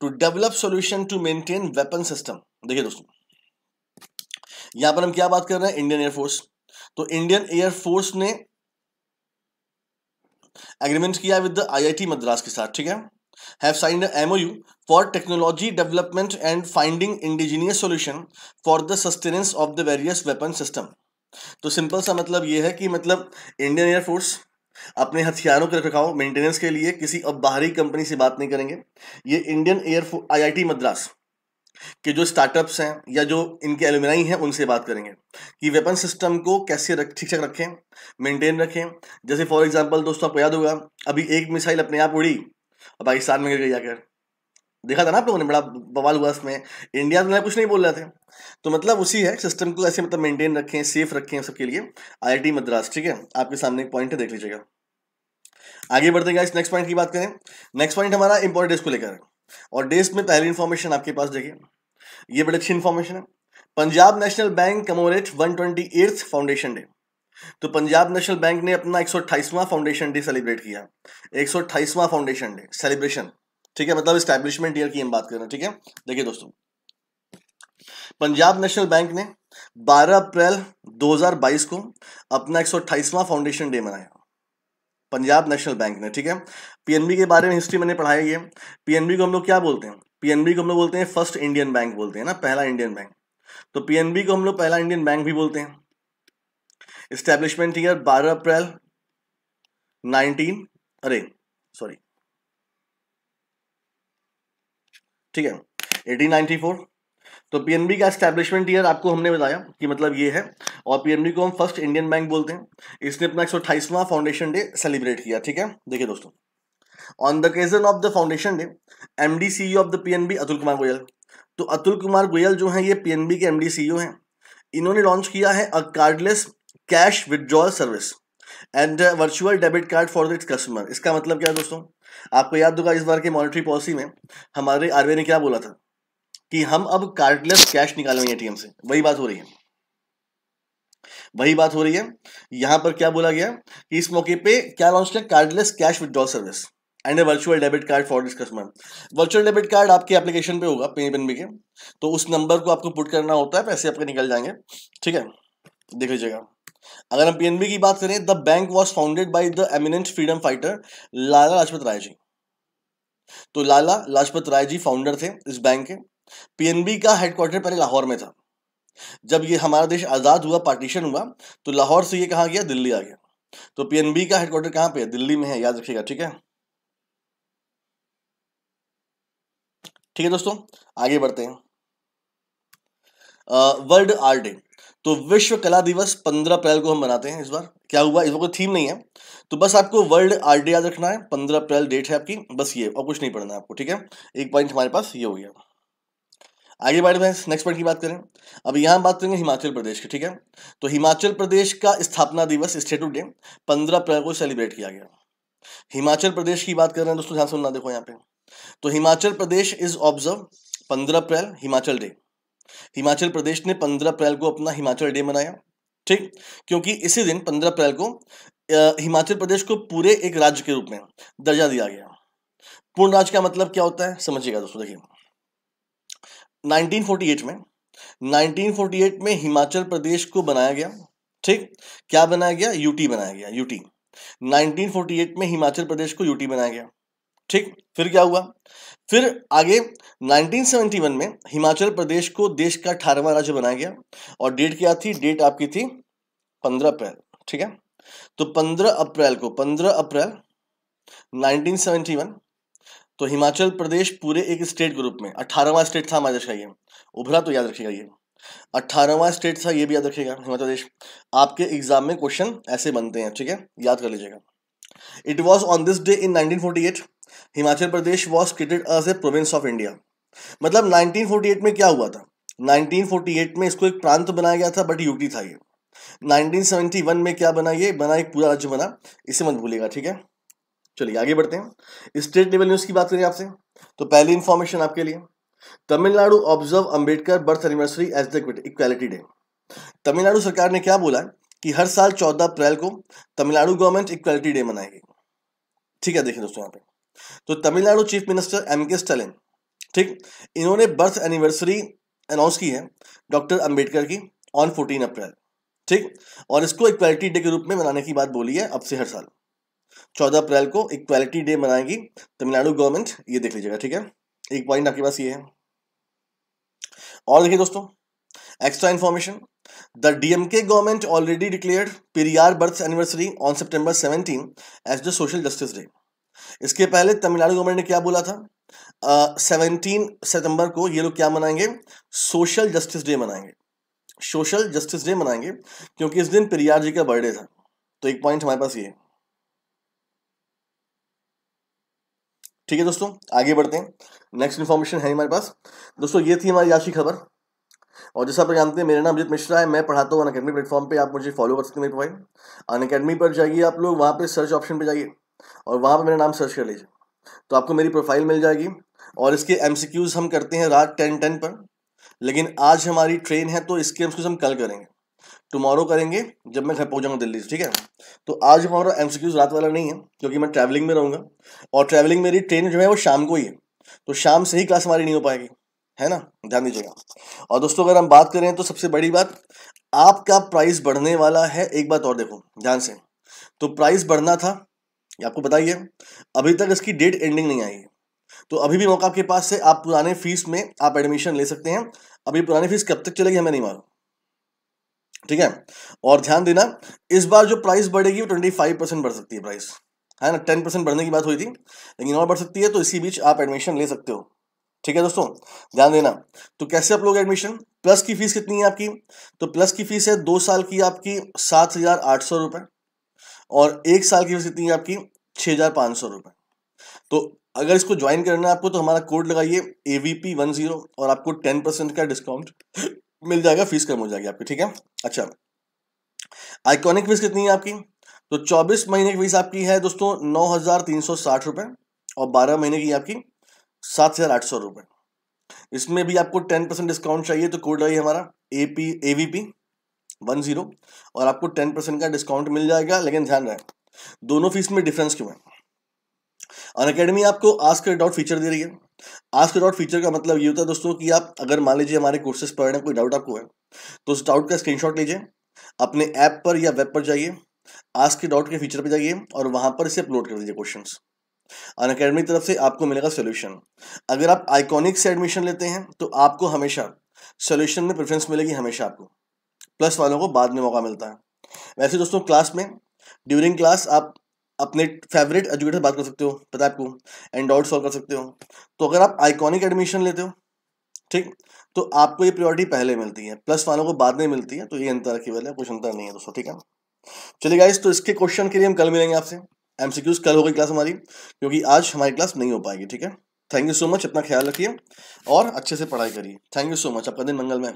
to develop solution to maintain weapon system देखिए दोस्तों यहां पर हम क्या बात कर रहे हैं इंडियन एयर फोर्स तो इंडियन एयर फोर्स ने एग्रीमेंट किया विद द आईआईटी मद्रास के साथ ठीक है have signed an MOU for technology development and finding indigenous solution for the sustenance of the various weapon system. तो सिंपल सा मतलब ये है कि मतलब इंडियन एयरफोर्स अपने हथियारों के रखरखाव मेंटेनेंस के लिए किसी अब बाहरी कंपनी से बात नहीं करेंगे ये इंडियन एयरफोर्स आईआईटी मद्रास के जो स्टार्टअप्स हैं या जो इनके एलुमिनाई हैं उनसे बात करेंगे कि वेपन सिस्टम को कैसे रख ठीक ठाक रखें मेंटेन रखें जैसे फॉर एग्जांपल दोस्तों आपको याद होगा अभी एक मिसाइल अपने आप उड़ी और पाकिस्तान में गिर गई जाकर देखा था ना आप लोगों ने बड़ा बवाल हुआ इसमें इंडिया तो में कुछ नहीं बोल रहे थे तो मतलब उसी है सिस्टम को ऐसे मतलब मेंटेन रखें सेफ रखें सबके लिए आईआईटी मद्रास ठीक है आपके सामने एक पॉइंट है देख लीजिएगा आगे बढ़ते गए नेक्स्ट पॉइंट की बात करें नेक्स्ट पॉइंट हमारा इंपॉर्टेंट डेस्ट को लेकर और डेस्ट में पहली इन्फॉर्मेशन आपके पास देखिए ये बड़ी अच्छी इन्फॉर्मेशन है Punjab national bank commemorate one foundation day तो पंजाब नेशनल बैंक ने अपना एक फाउंडेशन डे सेलिब्रेट किया एक फाउंडेशन डे सेलिब्रेशन ठीक है मतलब स्टैब्लिशमेंट ईयर की हम बात कर रहे हैं ठीक है देखिए दोस्तों पंजाब नेशनल बैंक ने 12 अप्रैल 2022 को अपना एक फाउंडेशन डे मनाया पंजाब नेशनल बैंक ने ठीक है पीएनबी के बारे में हिस्ट्री मैंने पढ़ाई है पीएनबी को हम लोग क्या बोलते हैं पीएनबी को हम लोग बोलते हैं फर्स्ट इंडियन बैंक बोलते हैं ना पहला इंडियन बैंक तो पीएनबी को हम लोग पहला इंडियन बैंक भी बोलते हैं इस्टेब्लिशमेंट ईयर बारह अप्रैल नाइनटीन अरे सॉरी ठीक है 1894 तो पीएनबी का एस्टेब्लिशमेंट ईयर आपको हमने बताया कि मतलब ये है और पीएनबी को हम फर्स्ट इंडियन बैंक बोलते हैं इसने अपना एक फाउंडेशन डे सेलिब्रेट किया ठीक है देखिए दोस्तों on the occasion of the foundation day M D C of the PNB Atul Kumar Goyal तो अतुल कुमार गोयल जो है ये पी के एम डी e हैं इन्होंने लॉन्च किया है a cardless cash withdrawal service and virtual debit card for its customer इसका मतलब क्या है दोस्तों आपको याद होगा इस बार की मॉनिटरी पॉलिसी में हमारे आर ने क्या बोला था कि हम अब कार्डलेस कैश निकालेंगे एटीएम से वही बात हो रही है वही बात हो रही है यहां पर क्या बोला गया कि इस मौके पे क्या लॉन्च किया cardless cash withdrawal service and a virtual debit card for this customer virtual debit card आपके एप्लीकेशन पे होगा पे पेन के तो उस नंबर को आपको पुट करना होता है पैसे आपके निकल जाएंगे ठीक है देख लीजिएगा अगर हम पीएनबी की बात करें the bank was founded by the eminent freedom fighter Lala Lajpat Rai ji तो लाला लाजपत राय जी फाउंडर थे इस बैंक के पीएनबी का हेडक्वार्टर पहले लाहौर में था जब ये हमारा देश आज़ाद हुआ पार्टीशन हुआ तो लाहौर से ये कहा गया दिल्ली आ गया तो पीएनबी का हेडक्वार्टर कहां पे है दिल्ली में है याद रखिएगा ठीक है ठीक है दोस्तों आगे बढ़ते हैं वर्ल्ड आर्ट डे तो विश्व कला दिवस पंद्रह अप्रैल को हम मनाते हैं इस बार क्या हुआ इस बार कोई थीम नहीं है तो बस आपको वर्ल्ड आर्ट डे याद रखना है पंद्रह अप्रैल डेट है आपकी बस ये और कुछ नहीं पढ़ना है आपको ठीक है एक पॉइंट हमारे पास ये हो गया आगे बढ़ते हैं नेक्स्ट पॉइंट की बात करें अब यहाँ बात करेंगे हिमाचल प्रदेश की ठीक है तो हिमाचल प्रदेश का स्थापना दिवस स्टेट डे पंद्रह अप्रैल को सेलिब्रेट किया गया हिमाचल प्रदेश की बात कर रहे हैं दोस्तों ध्यान सुनना देखो यहाँ पे तो हिमाचल प्रदेश इज ऑब्जर्व पंद्रह अप्रैल हिमाचल डे हिमाचल प्रदेश ने 15 अप्रैल को अपना हिमाचल डे मनाया ठीक क्योंकि इसी दिन 15 अप्रैल को हिमाचल प्रदेश को पूरे एक राज्य के रूप में दर्जा दिया गया पूर्ण राज्य का मतलब क्या होता है समझिएगा दोस्तों देखिए 1948 में 1948 में हिमाचल प्रदेश को बनाया गया ठीक क्या बनाया गया यूटी बनाया गया यूटी 1948 में हिमाचल प्रदेश को यूटी बनाया गया ठीक फिर क्या हुआ फिर आगे 1971 में हिमाचल प्रदेश को देश का अठारहवा राज्य बनाया गया और डेट क्या थी डेट आपकी थी 15 अप्रैल ठीक है तो 15 अप्रैल को 15 अप्रैल 1971 तो हिमाचल प्रदेश पूरे एक स्टेट ग्रुप में अठारहवा स्टेट था हमारे देश का ये उभरा तो याद रखिएगा ये अठारहवा स्टेट था ये भी याद रखिएगा हिमाचल प्रदेश आपके एग्जाम में क्वेश्चन ऐसे बनते हैं ठीक है याद कर लीजिएगा it was on this day in nineteen forty eight Himachal Pradesh was created as a province of India मतलब नाइनटीन फोर्टी एट में क्या हुआ था नाइनटीन फोर्टी एट में इसको एक प्रांत बनाया गया था बट यूटी था ये नाइनटीन सेवेंटी वन में क्या बना ये बना एक पूरा राज्य बना इसे मत भूलेगा ठीक है चलिए आगे बढ़ते हैं स्टेट लेवल न्यूज़ की बात करें आपसे तो पहली इंफॉर्मेशन आपके लिए Tamil Nadu observe Ambedkar birth anniversary as the equality day Tamil Nadu सरकार ने क्या बोला है कि हर साल चौदह अप्रैल को तमिलनाडु गवर्नमेंट इक्वलिटी डे मनाएगी ठीक है देखिए दोस्तों यहाँ पे तो Tamil Nadu chief minister M K Stalin ठीक इन्होंने बर्थ एनिवर्सरी अनाउंस की है डॉक्टर अंबेडकर की ऑन फोर्टीन अप्रैल ठीक और इसको इक्वालिटी डे के रूप में मनाने की बात बोली है अब से हर साल चौदह अप्रैल को इक्वालिटी डे मनाएगी तमिलनाडु गवर्नमेंट ये देख लीजिएगा ठीक है एक पॉइंट आपके पास ये है और देखिए दोस्तों extra information The DMK government already declared Periyar birth anniversary on September 17 as the Social Justice Day. इसके पहले तमिलनाडु गवर्नमेंट ने क्या बोला था सेवनटीन uh, सितंबर को ये लोग क्या मनाएंगे सोशल जस्टिस डे मनाएंगे सोशल जस्टिस डे मनाएंगे क्योंकि इस दिन पेरियार जी का बर्थडे था तो एक पॉइंट हमारे पास ये ठीक है दोस्तों आगे बढ़ते हैं नेक्स्ट इन्फॉर्मेशन है हमारे पास दोस्तों ये थी हमारी आज की खबर और जैसा आप जानते हैं मेरा नाम अजित मिश्रा है मैं पढ़ाता हूँ अनकेडमी अकेडमी प्लेटफॉर्म पर आप मुझे फॉलो कर सकते हैं मेरे भाई अन अकेडमी पर जाइए आप लोग वहाँ पर सर्च ऑप्शन पर जाइए और वहाँ पर मेरा नाम सर्च कर लीजिए तो आपको मेरी प्रोफाइल मिल जाएगी और इसके एम हम करते हैं रात टेन टेन पर लेकिन आज हमारी ट्रेन है तो इसके एम हम कल करेंगे टुमारो करेंगे जब मैं घर पहुंचाऊंगा दिल्ली से ठीक है तो आज हमारा एम रात वाला नहीं है क्योंकि मैं ट्रैवलिंग में रहूँगा और ट्रैवलिंग मेरी ट्रेन जो है वो शाम को ही है तो शाम से ही क्लास हमारी नहीं हो पाएगी है ना ध्यान दीजिएगा और दोस्तों अगर हम बात करें तो सबसे बड़ी बात आपका प्राइस बढ़ने वाला है एक बात और देखो ध्यान से तो प्राइस बढ़ना था ये आपको बताइए अभी तक इसकी डेट एंडिंग नहीं आई है तो अभी भी मौका आपके पास है आप पुराने फीस में आप एडमिशन ले सकते हैं अभी पुरानी फीस कब तक चलेगी हमें नहीं मालूम ठीक है और ध्यान देना इस बार जो प्राइस बढ़ेगी वो ट्वेंटी फाइव परसेंट बढ़ सकती है प्राइस है ना टेन परसेंट बढ़ने की बात हुई थी लेकिन और बढ़ सकती है तो इसी बीच आप एडमिशन ले सकते हो ठीक है दोस्तों ध्यान देना तो कैसे आप लोग एडमिशन प्लस की फीस कितनी है आपकी तो प्लस की फीस है दो साल की आपकी सात हज़ार आठ सौ रुपये और एक साल की फीस कितनी है आपकी छह हज़ार पाँच सौ रुपये तो अगर इसको ज्वाइन करना है आपको तो हमारा कोड लगाइए A V P one zero और आपको टेन परसेंट का डिस्काउंट [LAUGHS] मिल जाएगा फीस कम हो जाएगी आपकी ठीक है अच्छा आइकॉनिक फीस कितनी है आपकी तो चौबीस महीने की फीस आपकी है दोस्तों नौ हज़ार तीन सौ साठ रुपए और बारह महीने की आपकी सात हज़ार आठ सौ रुपए इसमें भी आपको टेन परसेंट डिस्काउंट चाहिए तो कोड है हमारा A P A V P one zero और आपको टेन परसेंट का डिस्काउंट मिल जाएगा लेकिन ध्यान रहे दोनों फीस में डिफरेंस क्यों है अन अकेडमी आपको आस्क डाउट फीचर दे रही है आस्क डाउट फीचर का मतलब ये होता है दोस्तों कि आप अगर मान लीजिए हमारे कोर्सेज पढ़ रहे हैं कोई डाउट आपको है तो उस डाउट का स्क्रीनशॉट लीजिए अपने ऐप पर या वेब पर जाइए आस्क डाउट के फीचर पर जाइए और वहाँ पर इसे अपलोड कर दीजिए क्वेश्चन अनकेडमी तरफ से आपको मिलेगा सोल्यूशन अगर आप आइकॉनिक से एडमिशन लेते हैं तो आपको हमेशा सोल्यूशन में प्रेफरेंस मिलेगी हमेशा आपको प्लस वालों को बाद में मौका मिलता है वैसे दोस्तों क्लास में ड्यूरिंग क्लास आप अपने फेवरेट एजुकेटर से बात कर सकते हो पता है आपको एंड डाउट सॉल्व कर सकते हो तो अगर आप आइकॉनिक एडमिशन लेते हो ठीक तो आपको ये प्रायोरिटी पहले मिलती है प्लस वालों को बाद में मिलती है तो ये अंतर केवल है कुछ अंतर नहीं है दोस्तों ठीक है चलिए गाइस तो इसके क्वेश्चन के लिए हम कल मिलेंगे आपसे एम कल होगी क्लास हमारी क्योंकि आज हमारी क्लास नहीं हो पाएगी ठीक है थैंक यू सो मच अपना ख्याल रखिए और अच्छे से पढ़ाई करिए थैंक यू सो मच आपका दिन मंगल में